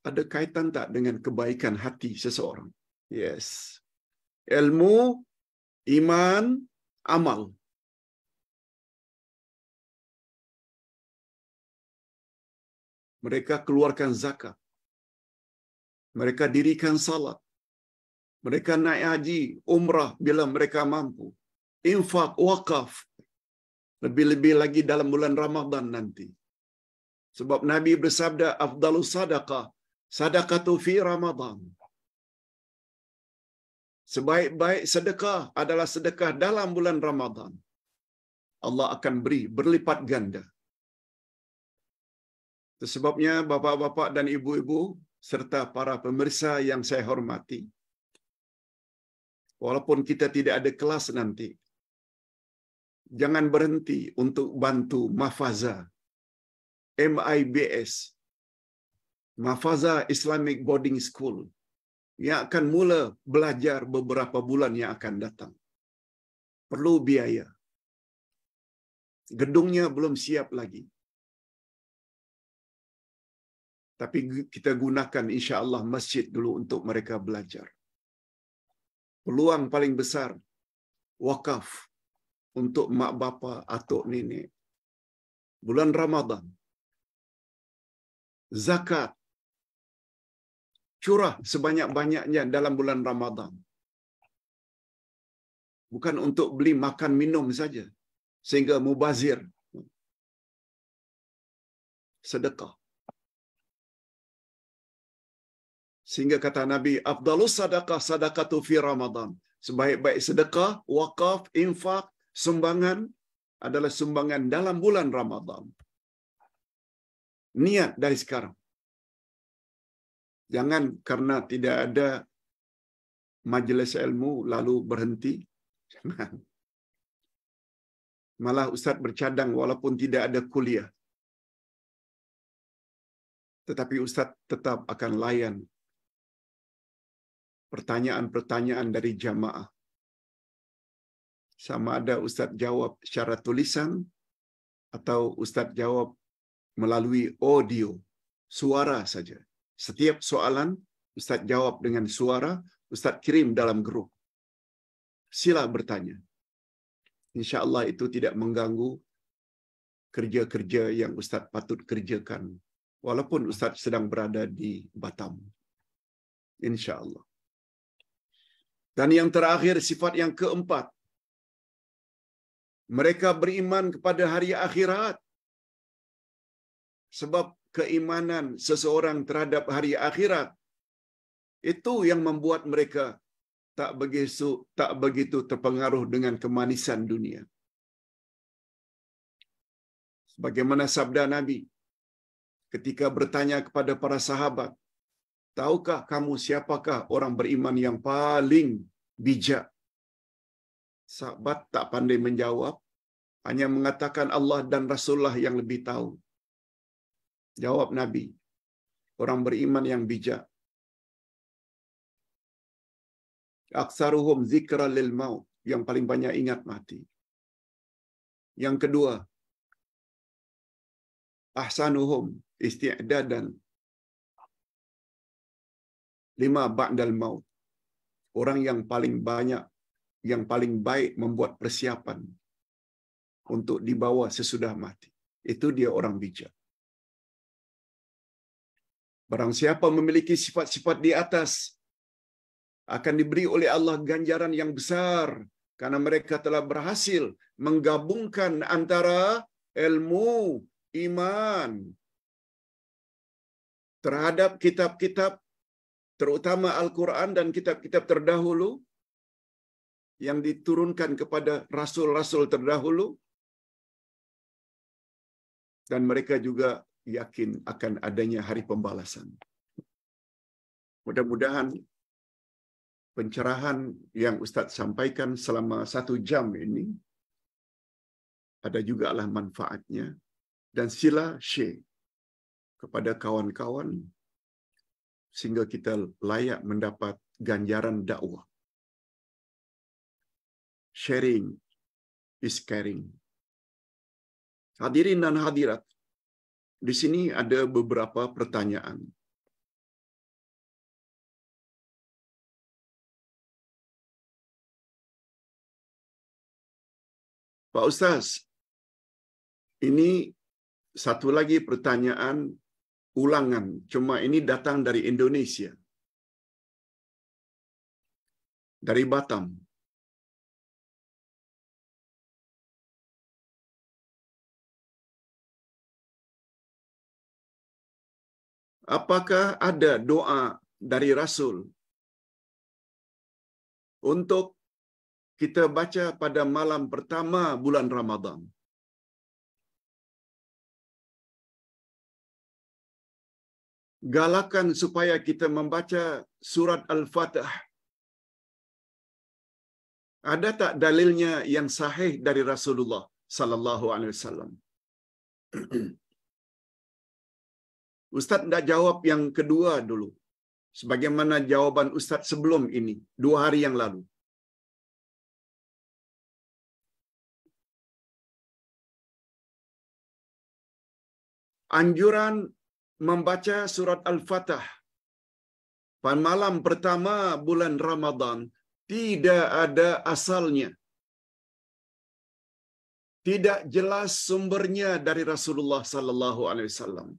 Ada kaitan tak dengan kebaikan hati seseorang? Yes. Ilmu, iman, amal. Mereka keluarkan zakat. Mereka dirikan salat. Mereka naik haji, umrah bila mereka mampu. Infak, wakaf. Lebih-lebih lagi dalam bulan Ramadan nanti. Sebab Nabi bersabda, afdalu sadaqah, sadaqatu fi Ramadan. Sebaik-baik sedekah adalah sedekah dalam bulan Ramadan. Allah akan beri berlipat ganda sebabnya bapak-bapak dan ibu-ibu serta para pemirsa yang saya hormati, walaupun kita tidak ada kelas nanti, jangan berhenti untuk bantu Mafaza, MIBS, Mafaza Islamic Boarding School, yang akan mula belajar beberapa bulan yang akan datang. Perlu biaya. Gedungnya belum siap lagi. tapi kita gunakan insyaallah masjid dulu untuk mereka belajar. Peluang paling besar wakaf untuk mak bapa atau nenek. Bulan Ramadan. Zakat curah sebanyak-banyaknya dalam bulan Ramadan. Bukan untuk beli makan minum saja sehingga mubazir. Sedekah. Sehingga kata Nabi, afdalus sadaqah sadaqatu fi Ramadan. Sebaik-baik sedekah, wakaf, infak, sumbangan adalah sumbangan dalam bulan Ramadan. Niat dari sekarang. Jangan karena tidak ada majelis ilmu lalu berhenti. Jangan. Malah Ustaz bercadang walaupun tidak ada kuliah. Tetapi Ustaz tetap akan layan pertanyaan-pertanyaan dari jamaah. Sama ada Ustadz jawab secara tulisan atau Ustadz jawab melalui audio, suara saja. Setiap soalan Ustadz jawab dengan suara, Ustadz kirim dalam grup. Sila bertanya. Insya Allah itu tidak mengganggu kerja-kerja yang Ustadz patut kerjakan. Walaupun Ustadz sedang berada di Batam. Insya Allah. Dan yang terakhir sifat yang keempat. Mereka beriman kepada hari akhirat. Sebab keimanan seseorang terhadap hari akhirat itu yang membuat mereka tak begitu tak begitu terpengaruh dengan kemanisan dunia. Sebagaimana sabda Nabi ketika bertanya kepada para sahabat, Tahukah kamu siapakah orang beriman yang paling bijak? Sahabat tak pandai menjawab, hanya mengatakan Allah dan Rasulullah yang lebih tahu. Jawab Nabi, orang beriman yang bijak. Aksaruhum zikra lil maut, yang paling banyak ingat mati. Yang kedua, ahsanuhum isti'dadan lima ba'dal maut. Orang yang paling banyak, yang paling baik membuat persiapan untuk dibawa sesudah mati. Itu dia orang bijak. Barang siapa memiliki sifat-sifat di atas, akan diberi oleh Allah ganjaran yang besar karena mereka telah berhasil menggabungkan antara ilmu, iman terhadap kitab-kitab terutama Al-Quran dan kitab-kitab terdahulu yang diturunkan kepada rasul-rasul terdahulu dan mereka juga yakin akan adanya hari pembalasan. Mudah-mudahan pencerahan yang Ustadz sampaikan selama satu jam ini ada juga lah manfaatnya dan sila share kepada kawan-kawan sehingga kita layak mendapat ganjaran dakwah. Sharing is caring. Hadirin dan hadirat, di sini ada beberapa pertanyaan. Pak Ustaz, ini satu lagi pertanyaan ulangan, cuma ini datang dari Indonesia. Dari Batam. Apakah ada doa dari Rasul untuk kita baca pada malam pertama bulan Ramadan? galakan supaya kita membaca surat al fatihah Ada tak dalilnya yang sahih dari Rasulullah sallallahu alaihi wasallam? Ustaz tidak jawab yang kedua dulu. Sebagaimana jawaban Ustaz sebelum ini, dua hari yang lalu. Anjuran membaca surat Al-Fatah pada malam pertama bulan Ramadan tidak ada asalnya. Tidak jelas sumbernya dari Rasulullah sallallahu alaihi wasallam.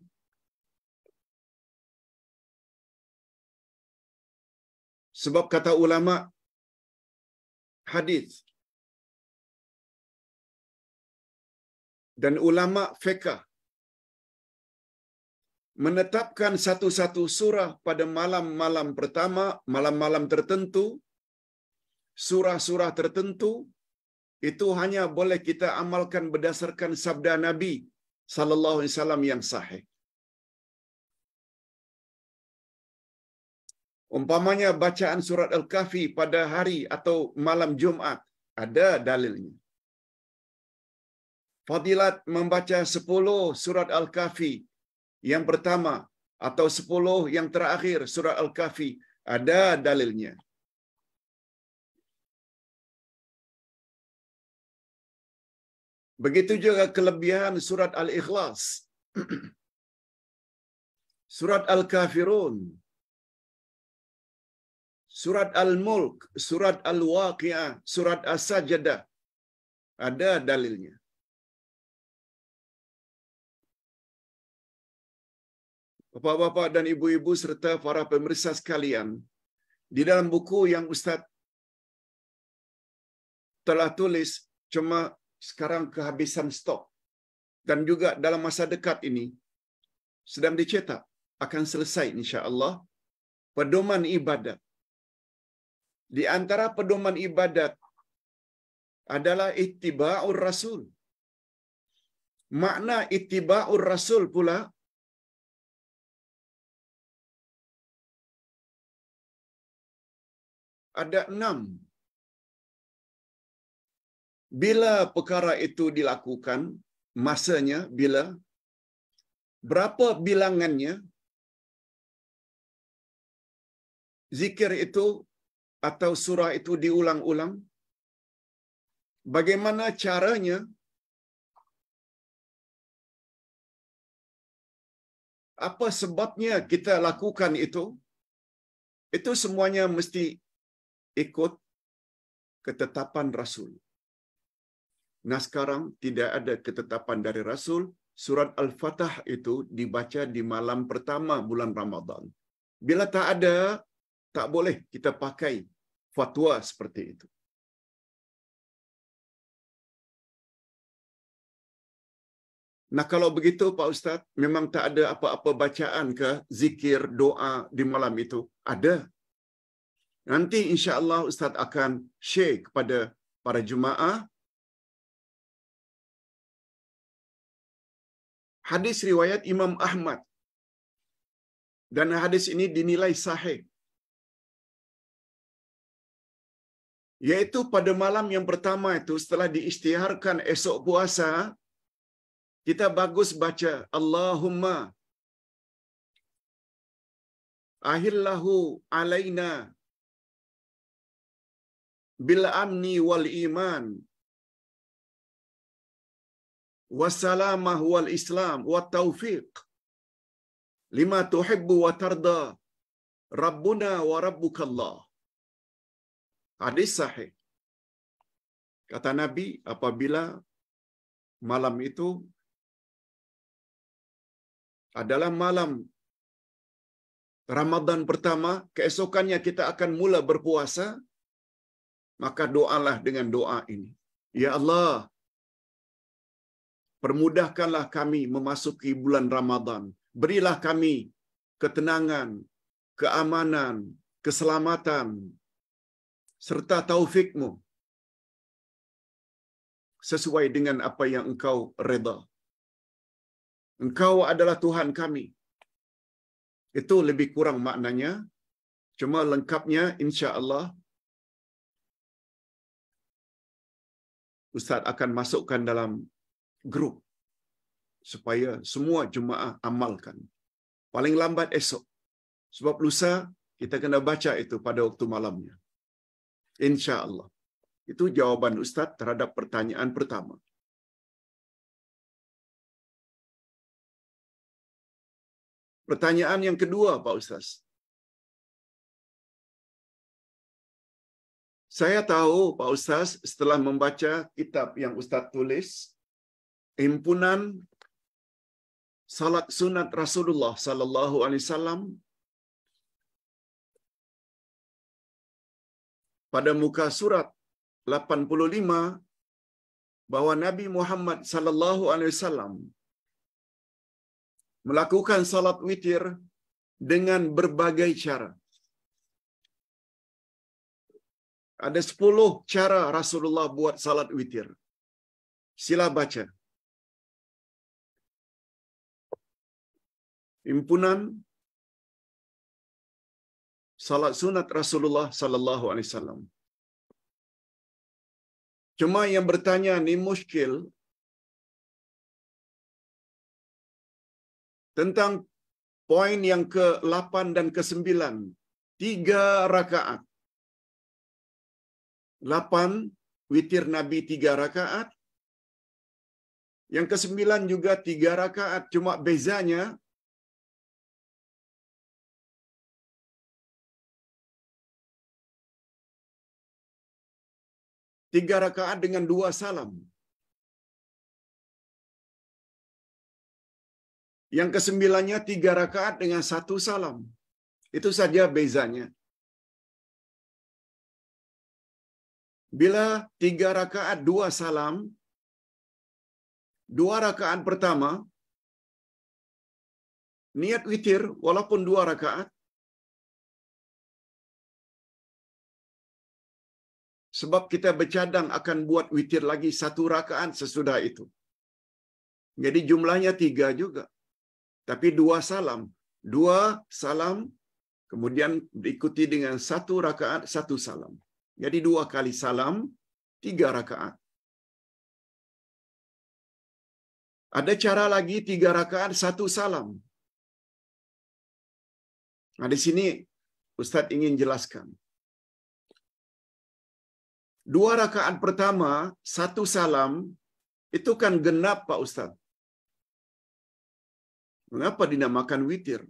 Sebab kata ulama hadis dan ulama fikih menetapkan satu-satu surah pada malam-malam pertama, malam-malam tertentu, surah-surah tertentu, itu hanya boleh kita amalkan berdasarkan sabda Nabi sallallahu alaihi wasallam yang sahih. Umpamanya bacaan surat Al-Kahfi pada hari atau malam Jumat, ada dalilnya. Fadilat membaca 10 surat Al-Kahfi yang pertama atau sepuluh yang terakhir surah Al-Kahfi ada dalilnya. Begitu juga kelebihan surat Al-Ikhlas. surat Al-Kafirun. Surat Al-Mulk, surat Al-Waqi'ah, surat As-Sajdah. Ada dalilnya. Bapak-bapak dan ibu-ibu serta para pemirsa sekalian, di dalam buku yang Ustaz telah tulis cuma sekarang kehabisan stok dan juga dalam masa dekat ini sedang dicetak akan selesai insya-Allah pedoman ibadat. Di antara pedoman ibadat adalah ittiba'ur rasul. Makna ittiba'ur rasul pula ada enam. Bila perkara itu dilakukan, masanya bila, berapa bilangannya, zikir itu atau surah itu diulang-ulang, bagaimana caranya apa sebabnya kita lakukan itu, itu semuanya mesti ikut ketetapan Rasul. Nah sekarang tidak ada ketetapan dari Rasul. Surat Al-Fatah itu dibaca di malam pertama bulan Ramadhan. Bila tak ada, tak boleh kita pakai fatwa seperti itu. Nah kalau begitu Pak Ustaz, memang tak ada apa-apa bacaan ke zikir, doa di malam itu? Ada, Nanti insya-Allah ustaz akan share kepada para jemaah hadis riwayat Imam Ahmad dan hadis ini dinilai sahih yaitu pada malam yang pertama itu setelah diisytiharkan esok puasa kita bagus baca Allahumma ahillahu alaina bil amni wal iman wassalamah wal islam wa taufiq lima tuhibbu wa tarda rabbuna wa rabbukallah hadis sahih kata nabi apabila malam itu adalah malam Ramadan pertama, keesokannya kita akan mula berpuasa, maka doalah dengan doa ini. Ya Allah, permudahkanlah kami memasuki bulan Ramadan. Berilah kami ketenangan, keamanan, keselamatan, serta taufikmu sesuai dengan apa yang engkau reda. Engkau adalah Tuhan kami. Itu lebih kurang maknanya. Cuma lengkapnya insya Allah Ustaz akan masukkan dalam grup supaya semua jemaah amalkan. Paling lambat esok. Sebab lusa kita kena baca itu pada waktu malamnya. Insya-Allah. Itu jawaban Ustaz terhadap pertanyaan pertama. Pertanyaan yang kedua, Pak Ustaz. Saya tahu Pak Ustaz setelah membaca kitab yang Ustaz tulis, impunan salat sunat Rasulullah sallallahu alaihi wasallam pada muka surat 85 bahwa Nabi Muhammad sallallahu alaihi wasallam melakukan salat witir dengan berbagai cara. Ada 10 cara Rasulullah buat salat witir. Sila baca. Impunan salat sunat Rasulullah sallallahu alaihi wasallam. Cuma yang bertanya ni muskil tentang poin yang ke-8 dan ke-9. Tiga rakaat. 8 witir Nabi tiga rakaat. Yang kesembilan juga tiga rakaat, cuma bezanya tiga rakaat dengan dua salam. Yang kesembilannya tiga rakaat dengan satu salam. Itu saja bezanya. Bila tiga rakaat dua salam, dua rakaat pertama, niat witir walaupun dua rakaat, sebab kita bercadang akan buat witir lagi satu rakaat sesudah itu. Jadi jumlahnya tiga juga. Tapi dua salam. Dua salam, kemudian diikuti dengan satu rakaat, satu salam. Jadi dua kali salam, tiga rakaat. Ada cara lagi tiga rakaat satu salam. Nah di sini Ustadz ingin jelaskan. Dua rakaat pertama, satu salam, itu kan genap Pak Ustadz. Mengapa dinamakan witir?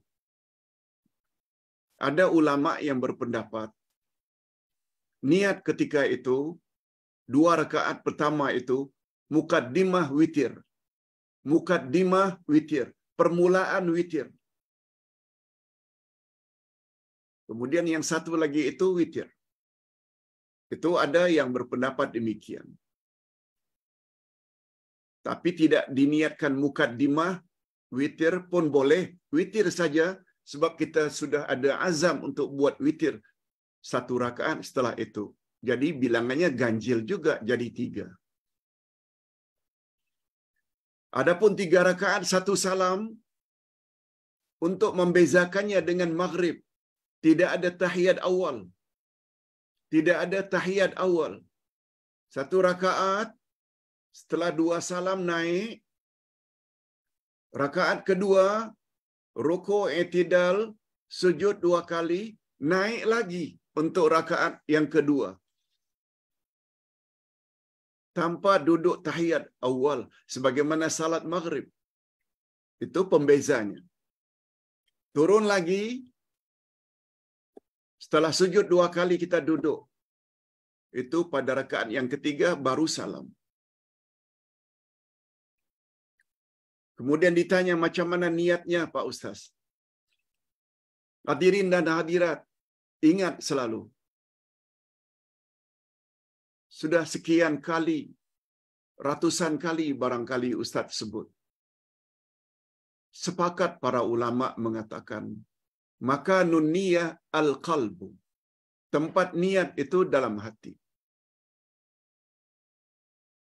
Ada ulama yang berpendapat niat ketika itu dua rakaat pertama itu mukaddimah witir. Mukaddimah witir, permulaan witir. Kemudian yang satu lagi itu witir. Itu ada yang berpendapat demikian. Tapi tidak diniatkan mukaddimah witir pun boleh, witir saja sebab kita sudah ada azam untuk buat witir satu rakaat setelah itu. Jadi bilangannya ganjil juga jadi tiga. Adapun tiga rakaat satu salam untuk membezakannya dengan maghrib tidak ada tahiyat awal. Tidak ada tahiyat awal. Satu rakaat setelah dua salam naik rakaat kedua ruku etidal sujud dua kali naik lagi untuk rakaat yang kedua. Tanpa duduk tahiyat awal sebagaimana salat maghrib. Itu pembezanya. Turun lagi setelah sujud dua kali kita duduk. Itu pada rakaat yang ketiga baru salam. Kemudian ditanya macam mana niatnya Pak Ustaz. Hadirin dan hadirat, Ingat selalu. Sudah sekian kali, ratusan kali barangkali Ustadz sebut. Sepakat para ulama mengatakan, maka nunia al kalbu, Tempat niat itu dalam hati.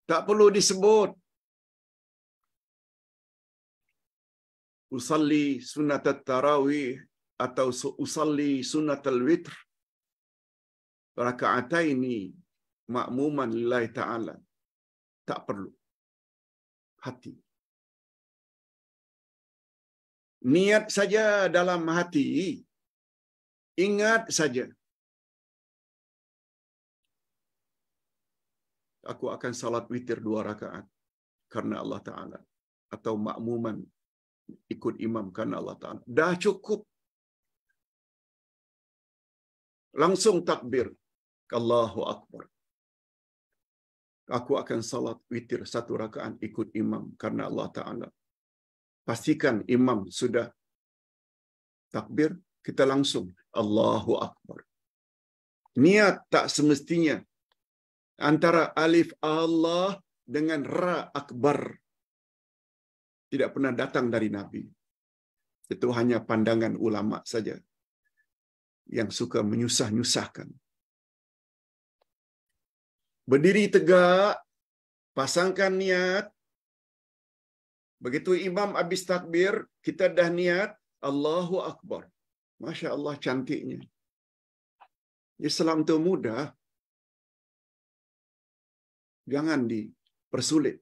Tak perlu disebut. Usalli sunat tarawih atau usalli sunnatul witr rakaataini makmuman lillahi ta'ala. Tak perlu. Hati. Niat saja dalam hati. Ingat saja. Aku akan salat witir dua rakaat karena Allah Ta'ala. Atau makmuman ikut imam karena Allah Ta'ala. Dah cukup. Langsung takbir. Allahu Akbar. Aku akan salat witir satu rakaat ikut imam karena Allah Ta'ala. Pastikan imam sudah takbir, kita langsung Allahu Akbar. Niat tak semestinya antara alif Allah dengan ra akbar tidak pernah datang dari Nabi. Itu hanya pandangan ulama saja yang suka menyusah-nyusahkan. Berdiri tegak, pasangkan niat. Begitu imam habis takbir, kita dah niat, Allahu Akbar. Masya Allah cantiknya. Islam itu mudah. Jangan dipersulit.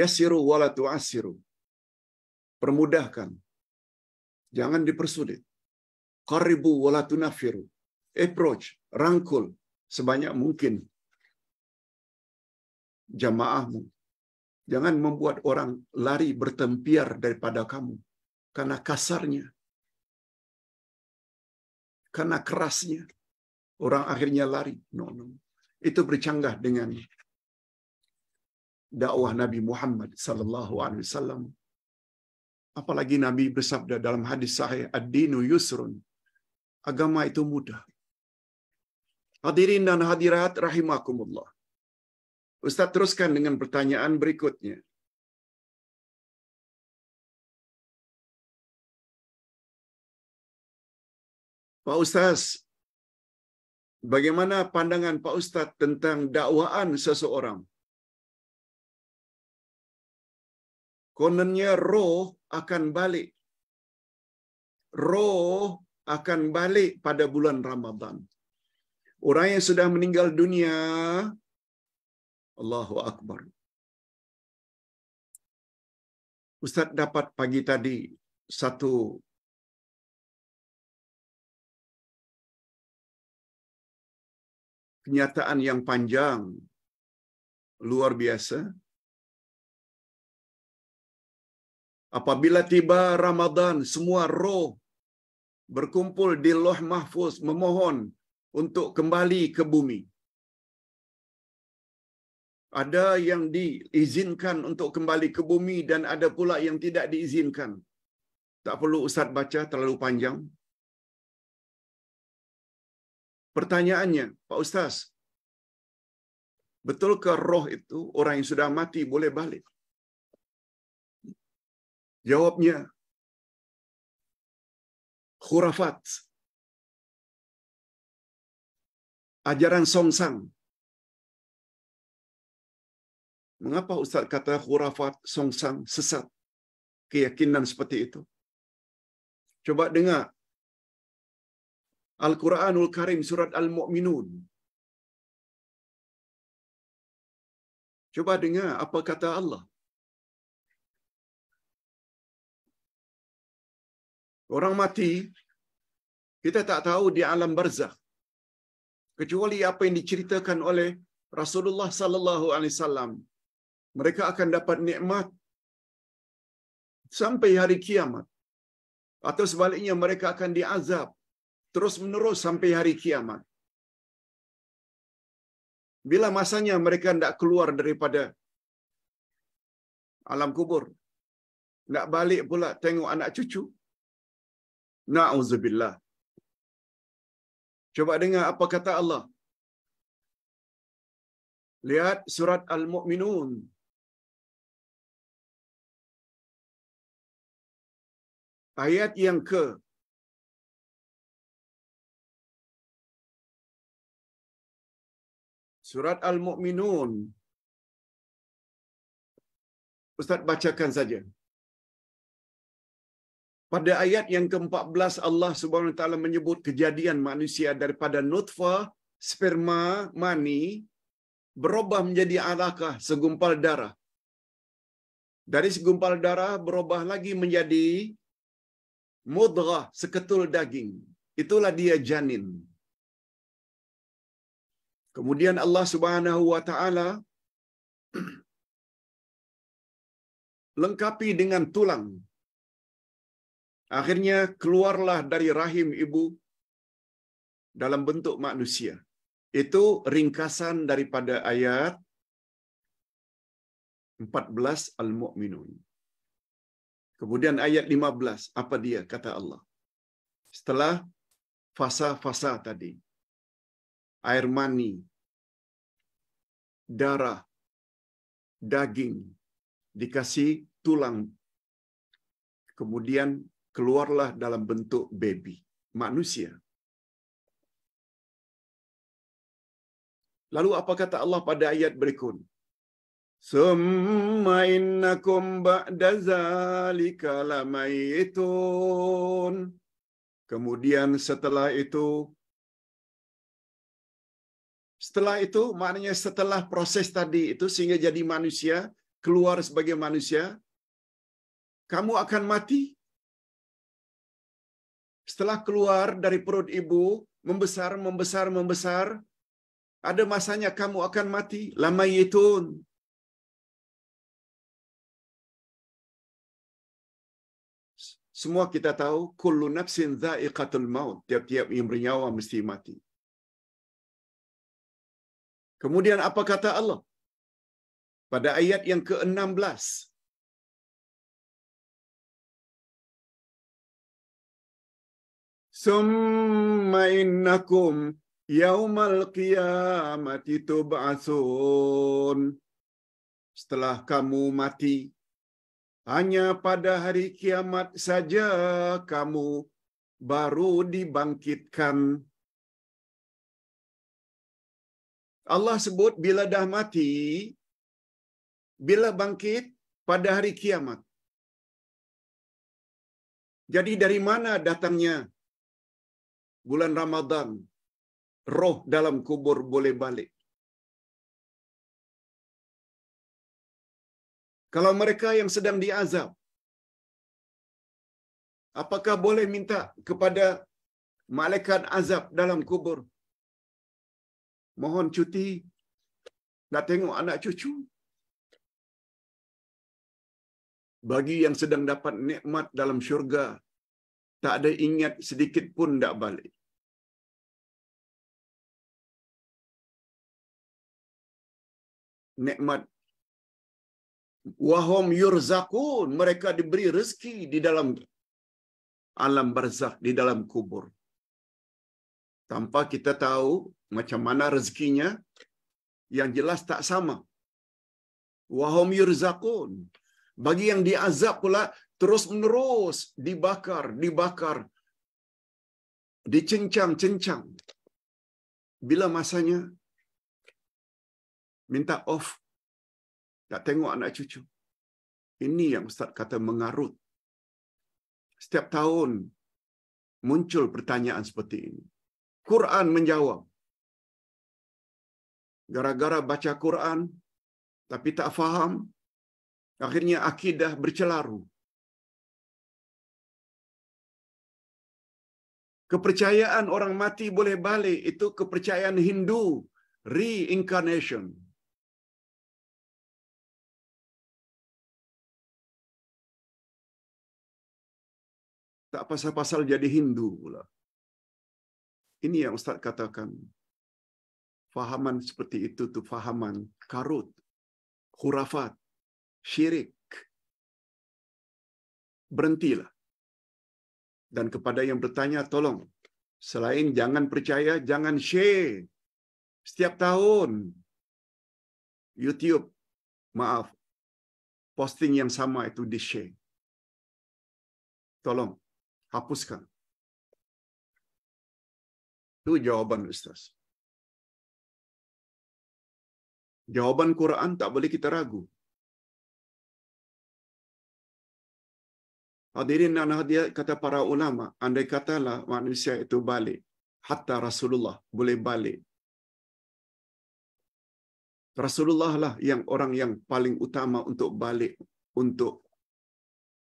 Yasiru walatu asiru. Permudahkan. Jangan dipersulit. Qaribu wala tunafiru. Approach, rangkul sebanyak mungkin jamaahmu. Jangan membuat orang lari bertempiar daripada kamu. Karena kasarnya. Karena kerasnya. Orang akhirnya lari. No, no. Itu bercanggah dengan dakwah Nabi Muhammad sallallahu alaihi wasallam. Apalagi Nabi bersabda dalam hadis sahih, "Ad-dinu yusrun Agama itu mudah. Hadirin dan hadirat rahimakumullah. Ustaz teruskan dengan pertanyaan berikutnya. Pak Ustaz, bagaimana pandangan Pak Ustaz tentang dakwaan seseorang? Kononnya roh akan balik. Roh akan balik pada bulan Ramadan. Orang yang sudah meninggal dunia, Allahu Akbar. Ustaz dapat pagi tadi satu kenyataan yang panjang, luar biasa. Apabila tiba Ramadan, semua roh berkumpul di Loh Mahfuz memohon untuk kembali ke bumi. Ada yang diizinkan untuk kembali ke bumi dan ada pula yang tidak diizinkan. Tak perlu Ustaz baca terlalu panjang. Pertanyaannya, Pak Ustaz, betulkah roh itu orang yang sudah mati boleh balik? Jawabnya, khurafat, ajaran songsang. Mengapa Ustaz kata khurafat, songsang, sesat? Keyakinan seperti itu. Coba dengar. Al-Quranul Karim, surat Al-Mu'minun. Coba dengar apa kata Allah. Orang mati, kita tak tahu di alam barzakh. Kecuali apa yang diceritakan oleh Rasulullah sallallahu alaihi wasallam, mereka akan dapat nikmat sampai hari kiamat. Atau sebaliknya mereka akan diazab terus menerus sampai hari kiamat. Bila masanya mereka tidak keluar daripada alam kubur, tidak balik pula tengok anak cucu, Na'uzubillah. Coba dengar apa kata Allah. Lihat surat Al-Mu'minun. Ayat yang ke Surat Al-Mu'minun. Ustaz bacakan saja. Pada ayat yang ke-14 Allah Subhanahu wa taala menyebut kejadian manusia daripada nutfah sperma mani berubah menjadi alaqah segumpal darah. Dari segumpal darah berubah lagi menjadi mudghah seketul daging. Itulah dia janin. Kemudian Allah Subhanahu wa taala lengkapi dengan tulang Akhirnya keluarlah dari rahim ibu dalam bentuk manusia. Itu ringkasan daripada ayat 14 Al-Mu'minun. Kemudian ayat 15, apa dia kata Allah? Setelah fasa-fasa tadi, air mani, darah, daging, dikasih tulang, kemudian keluarlah dalam bentuk baby, manusia. Lalu apa kata Allah pada ayat berikut? Summa innakum ba'da zalika lamayitun. Kemudian setelah itu setelah itu maknanya setelah proses tadi itu sehingga jadi manusia, keluar sebagai manusia, kamu akan mati setelah keluar dari perut ibu, membesar, membesar, membesar, ada masanya kamu akan mati. Lama yitun. Semua kita tahu, kullu nafsin za'iqatul maut. Tiap-tiap yang bernyawa mesti mati. Kemudian apa kata Allah? Pada ayat yang ke-16, Summa innakum yaumal qiyamati tub'atsun. Setelah kamu mati, hanya pada hari kiamat saja kamu baru dibangkitkan. Allah sebut bila dah mati, bila bangkit pada hari kiamat. Jadi dari mana datangnya bulan Ramadan, roh dalam kubur boleh balik. Kalau mereka yang sedang diazab, apakah boleh minta kepada malaikat azab dalam kubur? Mohon cuti, nak tengok anak cucu. Bagi yang sedang dapat nikmat dalam syurga, tak ada ingat sedikit pun tak balik. nikmat. Wahum yurzakun, mereka diberi rezeki di dalam alam barzakh, di dalam kubur. Tanpa kita tahu macam mana rezekinya, yang jelas tak sama. Wahum yurzakun. Bagi yang diazab pula terus menerus dibakar, dibakar, dicencang-cencang. Bila masanya minta off. Tak tengok anak cucu. Ini yang Ustaz kata mengarut. Setiap tahun muncul pertanyaan seperti ini. Quran menjawab. Gara-gara baca Quran, tapi tak faham, akhirnya akidah bercelaru. Kepercayaan orang mati boleh balik, itu kepercayaan Hindu, reincarnation, Tak pasal-pasal jadi Hindu pula. Ini yang Ustaz katakan. Fahaman seperti itu tuh fahaman karut, hurafat, syirik. Berhentilah. Dan kepada yang bertanya, tolong. Selain jangan percaya, jangan share. Setiap tahun, YouTube, maaf, posting yang sama itu di-share. Tolong, hapuskan. Itu jawaban Ustaz. Jawaban Quran tak boleh kita ragu. Hadirin dan hadir kata para ulama, andai katalah manusia itu balik, hatta Rasulullah boleh balik. Rasulullah lah yang orang yang paling utama untuk balik, untuk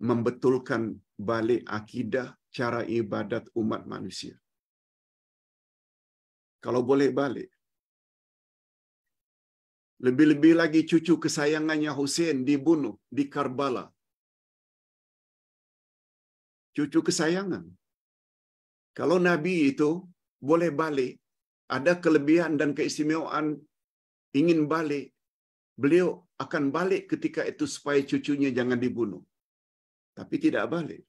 membetulkan balik akidah cara ibadat umat manusia. Kalau boleh balik. Lebih-lebih lagi cucu kesayangannya Hussein dibunuh di Karbala. Cucu kesayangan. Kalau Nabi itu boleh balik, ada kelebihan dan keistimewaan ingin balik, beliau akan balik ketika itu supaya cucunya jangan dibunuh. Tapi tidak balik.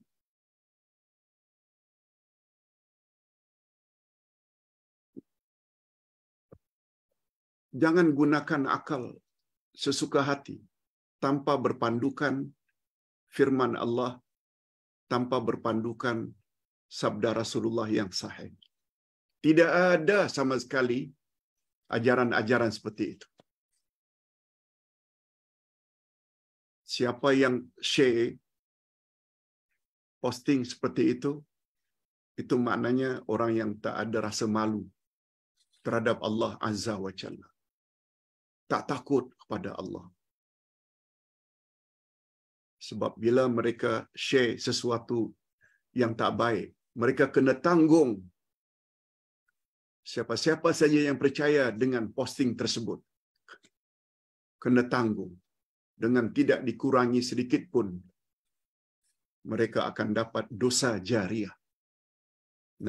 Jangan gunakan akal sesuka hati tanpa berpandukan firman Allah, tanpa berpandukan sabda Rasulullah yang sahih. Tidak ada sama sekali ajaran-ajaran seperti itu. Siapa yang share posting seperti itu, itu maknanya orang yang tak ada rasa malu terhadap Allah Azza wa Jalla. tak takut kepada Allah. Sebab bila mereka share sesuatu yang tak baik, mereka kena tanggung siapa-siapa saja yang percaya dengan posting tersebut. Kena tanggung. Dengan tidak dikurangi sedikit pun, mereka akan dapat dosa jariah.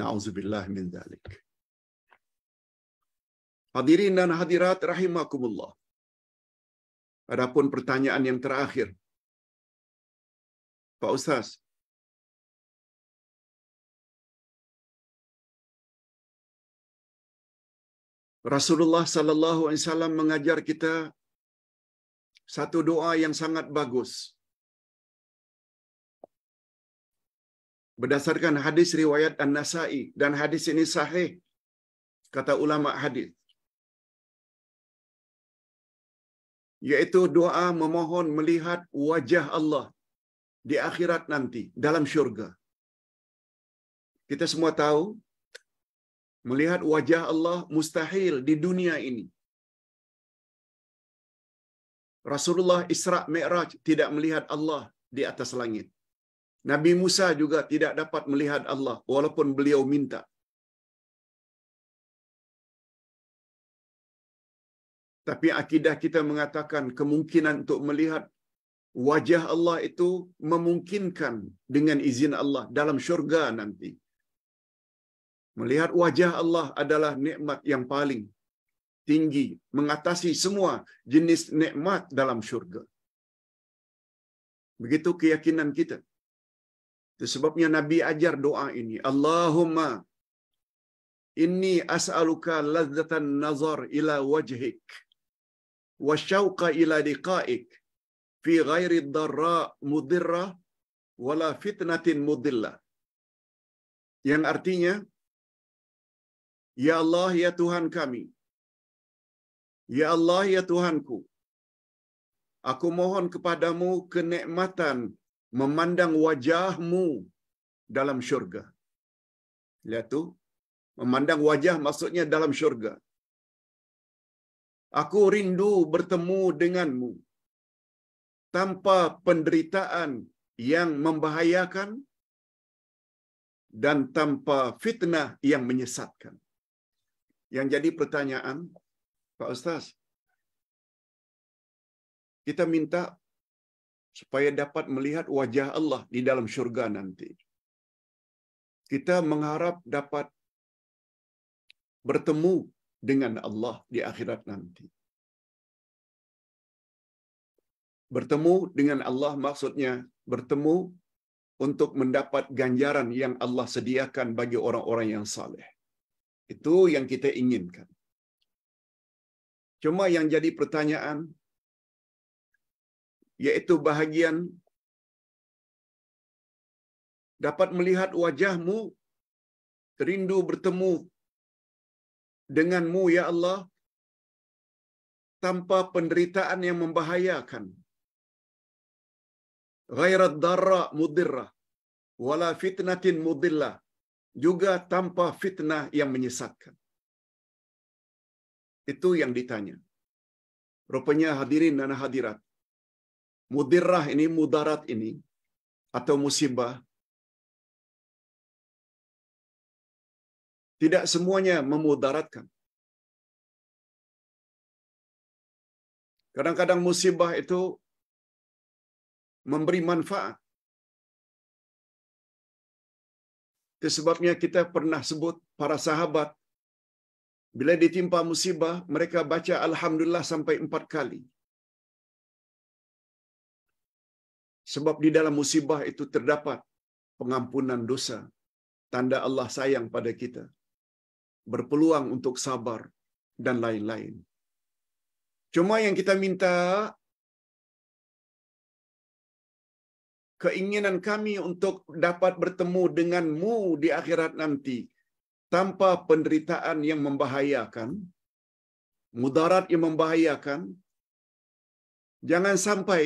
Nauzubillah min dalik. Hadirin dan hadirat rahimakumullah. Adapun pertanyaan yang terakhir. Pak Ustaz, Rasulullah sallallahu alaihi wasallam mengajar kita satu doa yang sangat bagus. Berdasarkan hadis riwayat An-Nasa'i dan hadis ini sahih kata ulama hadis. yaitu doa memohon melihat wajah Allah di akhirat nanti dalam syurga. Kita semua tahu melihat wajah Allah mustahil di dunia ini. Rasulullah Isra Mi'raj tidak melihat Allah di atas langit. Nabi Musa juga tidak dapat melihat Allah walaupun beliau minta. Tapi akidah kita mengatakan kemungkinan untuk melihat wajah Allah itu memungkinkan dengan izin Allah dalam syurga nanti. Melihat wajah Allah adalah nikmat yang paling tinggi, mengatasi semua jenis nikmat dalam syurga. Begitu keyakinan kita. sebabnya Nabi ajar doa ini. Allahumma inni as'aluka ladzatan nazar ila wajhik wa syauqa ila liqa'ik fi ghairi darra mudirra wala fitnatin Yang artinya, Ya Allah, Ya Tuhan kami, Ya Allah, Ya Tuhanku, aku mohon kepadamu kenikmatan memandang wajahmu dalam syurga. Lihat tu, memandang wajah maksudnya dalam syurga. Aku rindu bertemu denganmu tanpa penderitaan yang membahayakan dan tanpa fitnah yang menyesatkan. Yang jadi pertanyaan, Pak Ustaz, kita minta supaya dapat melihat wajah Allah di dalam surga nanti. Kita mengharap dapat bertemu dengan Allah di akhirat nanti. Bertemu dengan Allah maksudnya bertemu untuk mendapat ganjaran yang Allah sediakan bagi orang-orang yang saleh. Itu yang kita inginkan. Cuma yang jadi pertanyaan yaitu bahagian dapat melihat wajahmu, terindu bertemu denganmu ya Allah tanpa penderitaan yang membahayakan. Ghairat darra mudirrah wala fitnatin mudillah juga tanpa fitnah yang menyesatkan. Itu yang ditanya. Rupanya hadirin dan hadirat. Mudirrah ini, mudarat ini, atau musibah, Tidak semuanya memudaratkan. Kadang-kadang musibah itu memberi manfaat. Itu sebabnya kita pernah sebut para sahabat bila ditimpa musibah, mereka baca Alhamdulillah sampai empat kali. Sebab di dalam musibah itu terdapat pengampunan dosa. Tanda Allah sayang pada kita berpeluang untuk sabar, dan lain-lain. Cuma yang kita minta keinginan kami untuk dapat bertemu denganmu di akhirat nanti tanpa penderitaan yang membahayakan, mudarat yang membahayakan. Jangan sampai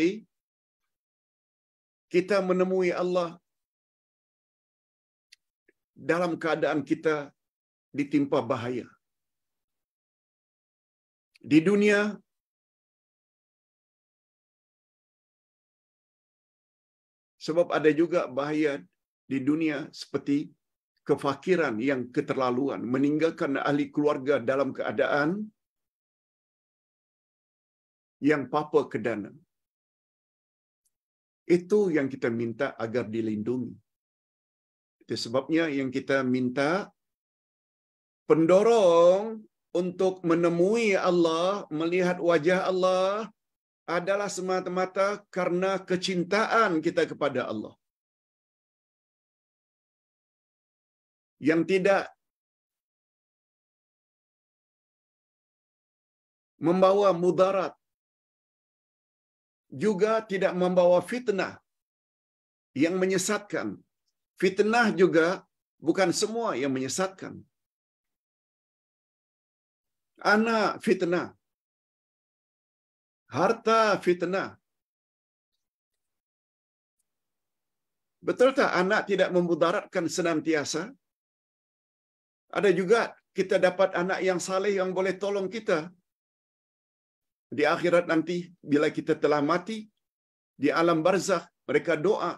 kita menemui Allah dalam keadaan kita ditimpa bahaya. Di dunia sebab ada juga bahaya di dunia seperti kefakiran yang keterlaluan, meninggalkan ahli keluarga dalam keadaan yang papa kedana. Itu yang kita minta agar dilindungi. Itu sebabnya yang kita minta pendorong untuk menemui Allah, melihat wajah Allah adalah semata-mata karena kecintaan kita kepada Allah. Yang tidak membawa mudarat juga tidak membawa fitnah yang menyesatkan. Fitnah juga bukan semua yang menyesatkan. Anak fitnah. Harta fitnah. Betul tak anak tidak memudaratkan senantiasa? Ada juga kita dapat anak yang saleh yang boleh tolong kita. Di akhirat nanti bila kita telah mati di alam barzakh mereka doa.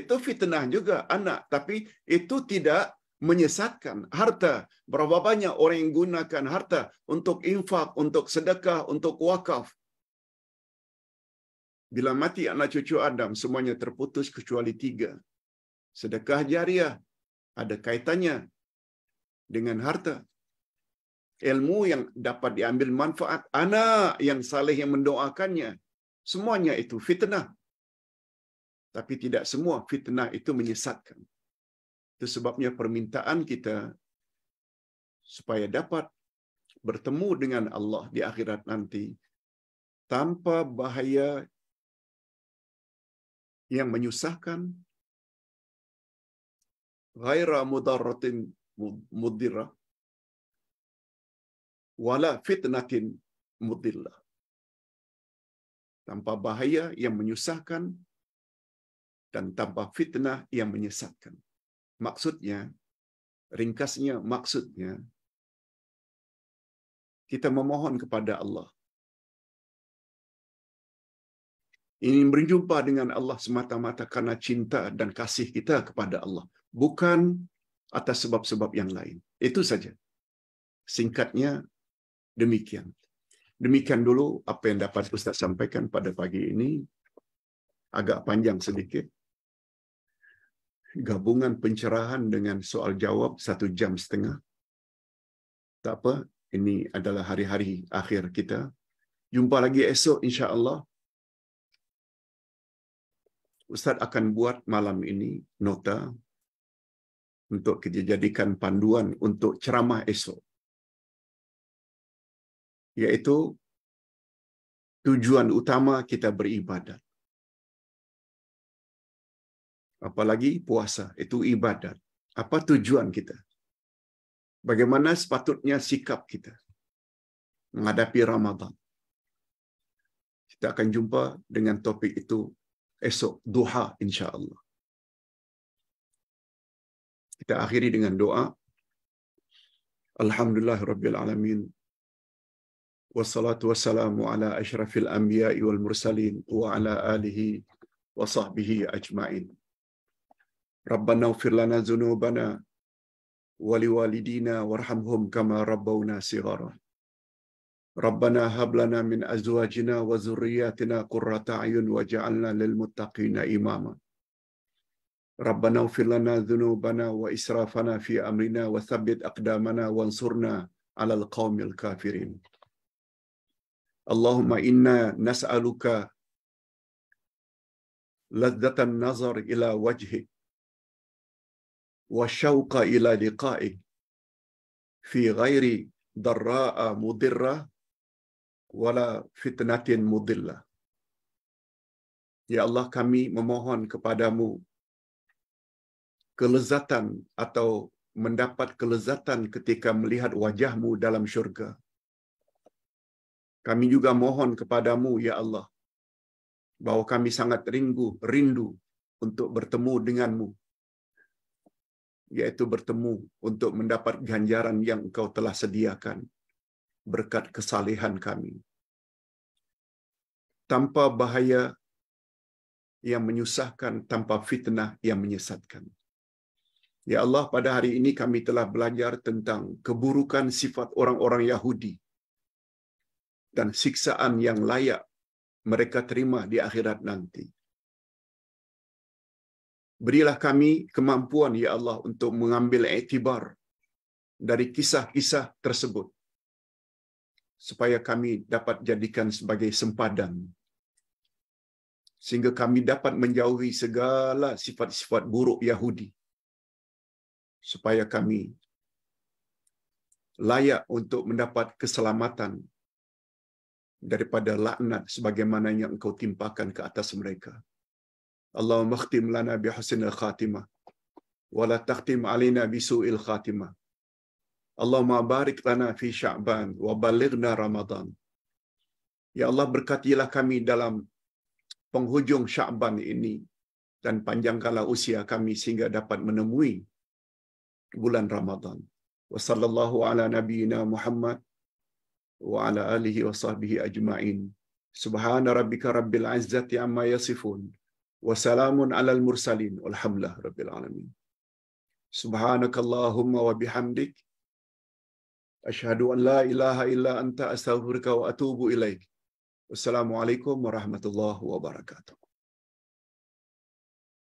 Itu fitnah juga anak, tapi itu tidak menyesatkan. Harta, berapa banyak orang yang gunakan harta untuk infak, untuk sedekah, untuk wakaf. Bila mati anak cucu Adam, semuanya terputus kecuali tiga. Sedekah jariah ada kaitannya dengan harta. Ilmu yang dapat diambil manfaat, anak yang saleh yang mendoakannya, semuanya itu fitnah. Tapi tidak semua fitnah itu menyesatkan. Itu sebabnya permintaan kita supaya dapat bertemu dengan Allah di akhirat nanti tanpa bahaya yang menyusahkan ghaira mudarratin mudira wala fitnatin mudilla tanpa bahaya yang menyusahkan dan tanpa fitnah yang menyesatkan Maksudnya, ringkasnya maksudnya, kita memohon kepada Allah. Ini berjumpa dengan Allah semata-mata karena cinta dan kasih kita kepada Allah. Bukan atas sebab-sebab yang lain. Itu saja. Singkatnya, demikian. Demikian dulu apa yang dapat Ustaz sampaikan pada pagi ini. Agak panjang sedikit gabungan pencerahan dengan soal jawab satu jam setengah. Tak apa, ini adalah hari-hari akhir kita. Jumpa lagi esok insya-Allah. Ustaz akan buat malam ini nota untuk kita jadikan panduan untuk ceramah esok. Yaitu tujuan utama kita beribadat apalagi puasa itu ibadat. Apa tujuan kita? Bagaimana sepatutnya sikap kita menghadapi Ramadan? Kita akan jumpa dengan topik itu esok duha insya-Allah. Kita akhiri dengan doa. Alhamdulillah rabbil alamin. Wassalatu wassalamu ala asyrafil anbiya'i wal mursalin wa ala alihi wa sahbihi ajma'in. ربنا اغفر لنا ذنوبنا ولوالدينا وارحمهم كما ربونا صغارا ربنا هب لنا من ازواجنا وذرياتنا قرة اعين واجعلنا للمتقين اماما ربنا اغفر لنا ذنوبنا واسرافنا في امرنا وثبت اقدامنا وانصرنا على القوم الكافرين اللهم انا نسالك لذة النظر الى وجهك وَالشَّوْقَ إِلَى لِقَائِكَ فِي غَيْرِ ضَرَّاءَ مُضِرَّةٍ وَلَا فِتْنَةٍ مُضِلَّةٍ Ya Allah, kami memohon kepadamu kelezatan atau mendapat kelezatan ketika melihat wajahmu dalam syurga. Kami juga mohon kepadamu, Ya Allah, bahwa kami sangat rindu, rindu untuk bertemu denganmu yaitu bertemu untuk mendapat ganjaran yang engkau telah sediakan berkat kesalehan kami. Tanpa bahaya yang menyusahkan, tanpa fitnah yang menyesatkan. Ya Allah, pada hari ini kami telah belajar tentang keburukan sifat orang-orang Yahudi dan siksaan yang layak mereka terima di akhirat nanti. Berilah kami kemampuan, Ya Allah, untuk mengambil etibar dari kisah-kisah tersebut. Supaya kami dapat jadikan sebagai sempadan. Sehingga kami dapat menjauhi segala sifat-sifat buruk Yahudi. Supaya kami layak untuk mendapat keselamatan daripada laknat sebagaimana yang engkau timpakan ke atas mereka. Allahumma khtim lana bi husnil khatimah wa la takhtim alina bi su'il khatima. Allahumma barik lana fi Sya'ban wa balighna Ramadan. Ya Allah berkatilah kami dalam penghujung Sya'ban ini dan panjangkanlah usia kami sehingga dapat menemui bulan Ramadan. Wassallallahu ala nabiyyina Muhammad wa ala alihi wa sahbihi ajma'in. Subhana rabbika rabbil izzati amma yasifun. وسلام على المرسلين والحمد لله رب العالمين سبحانك اللهم وبحمدك أشهد أن لا إله إلا أنت أستغفرك وأتوب إليك والسلام عليكم ورحمة الله وبركاته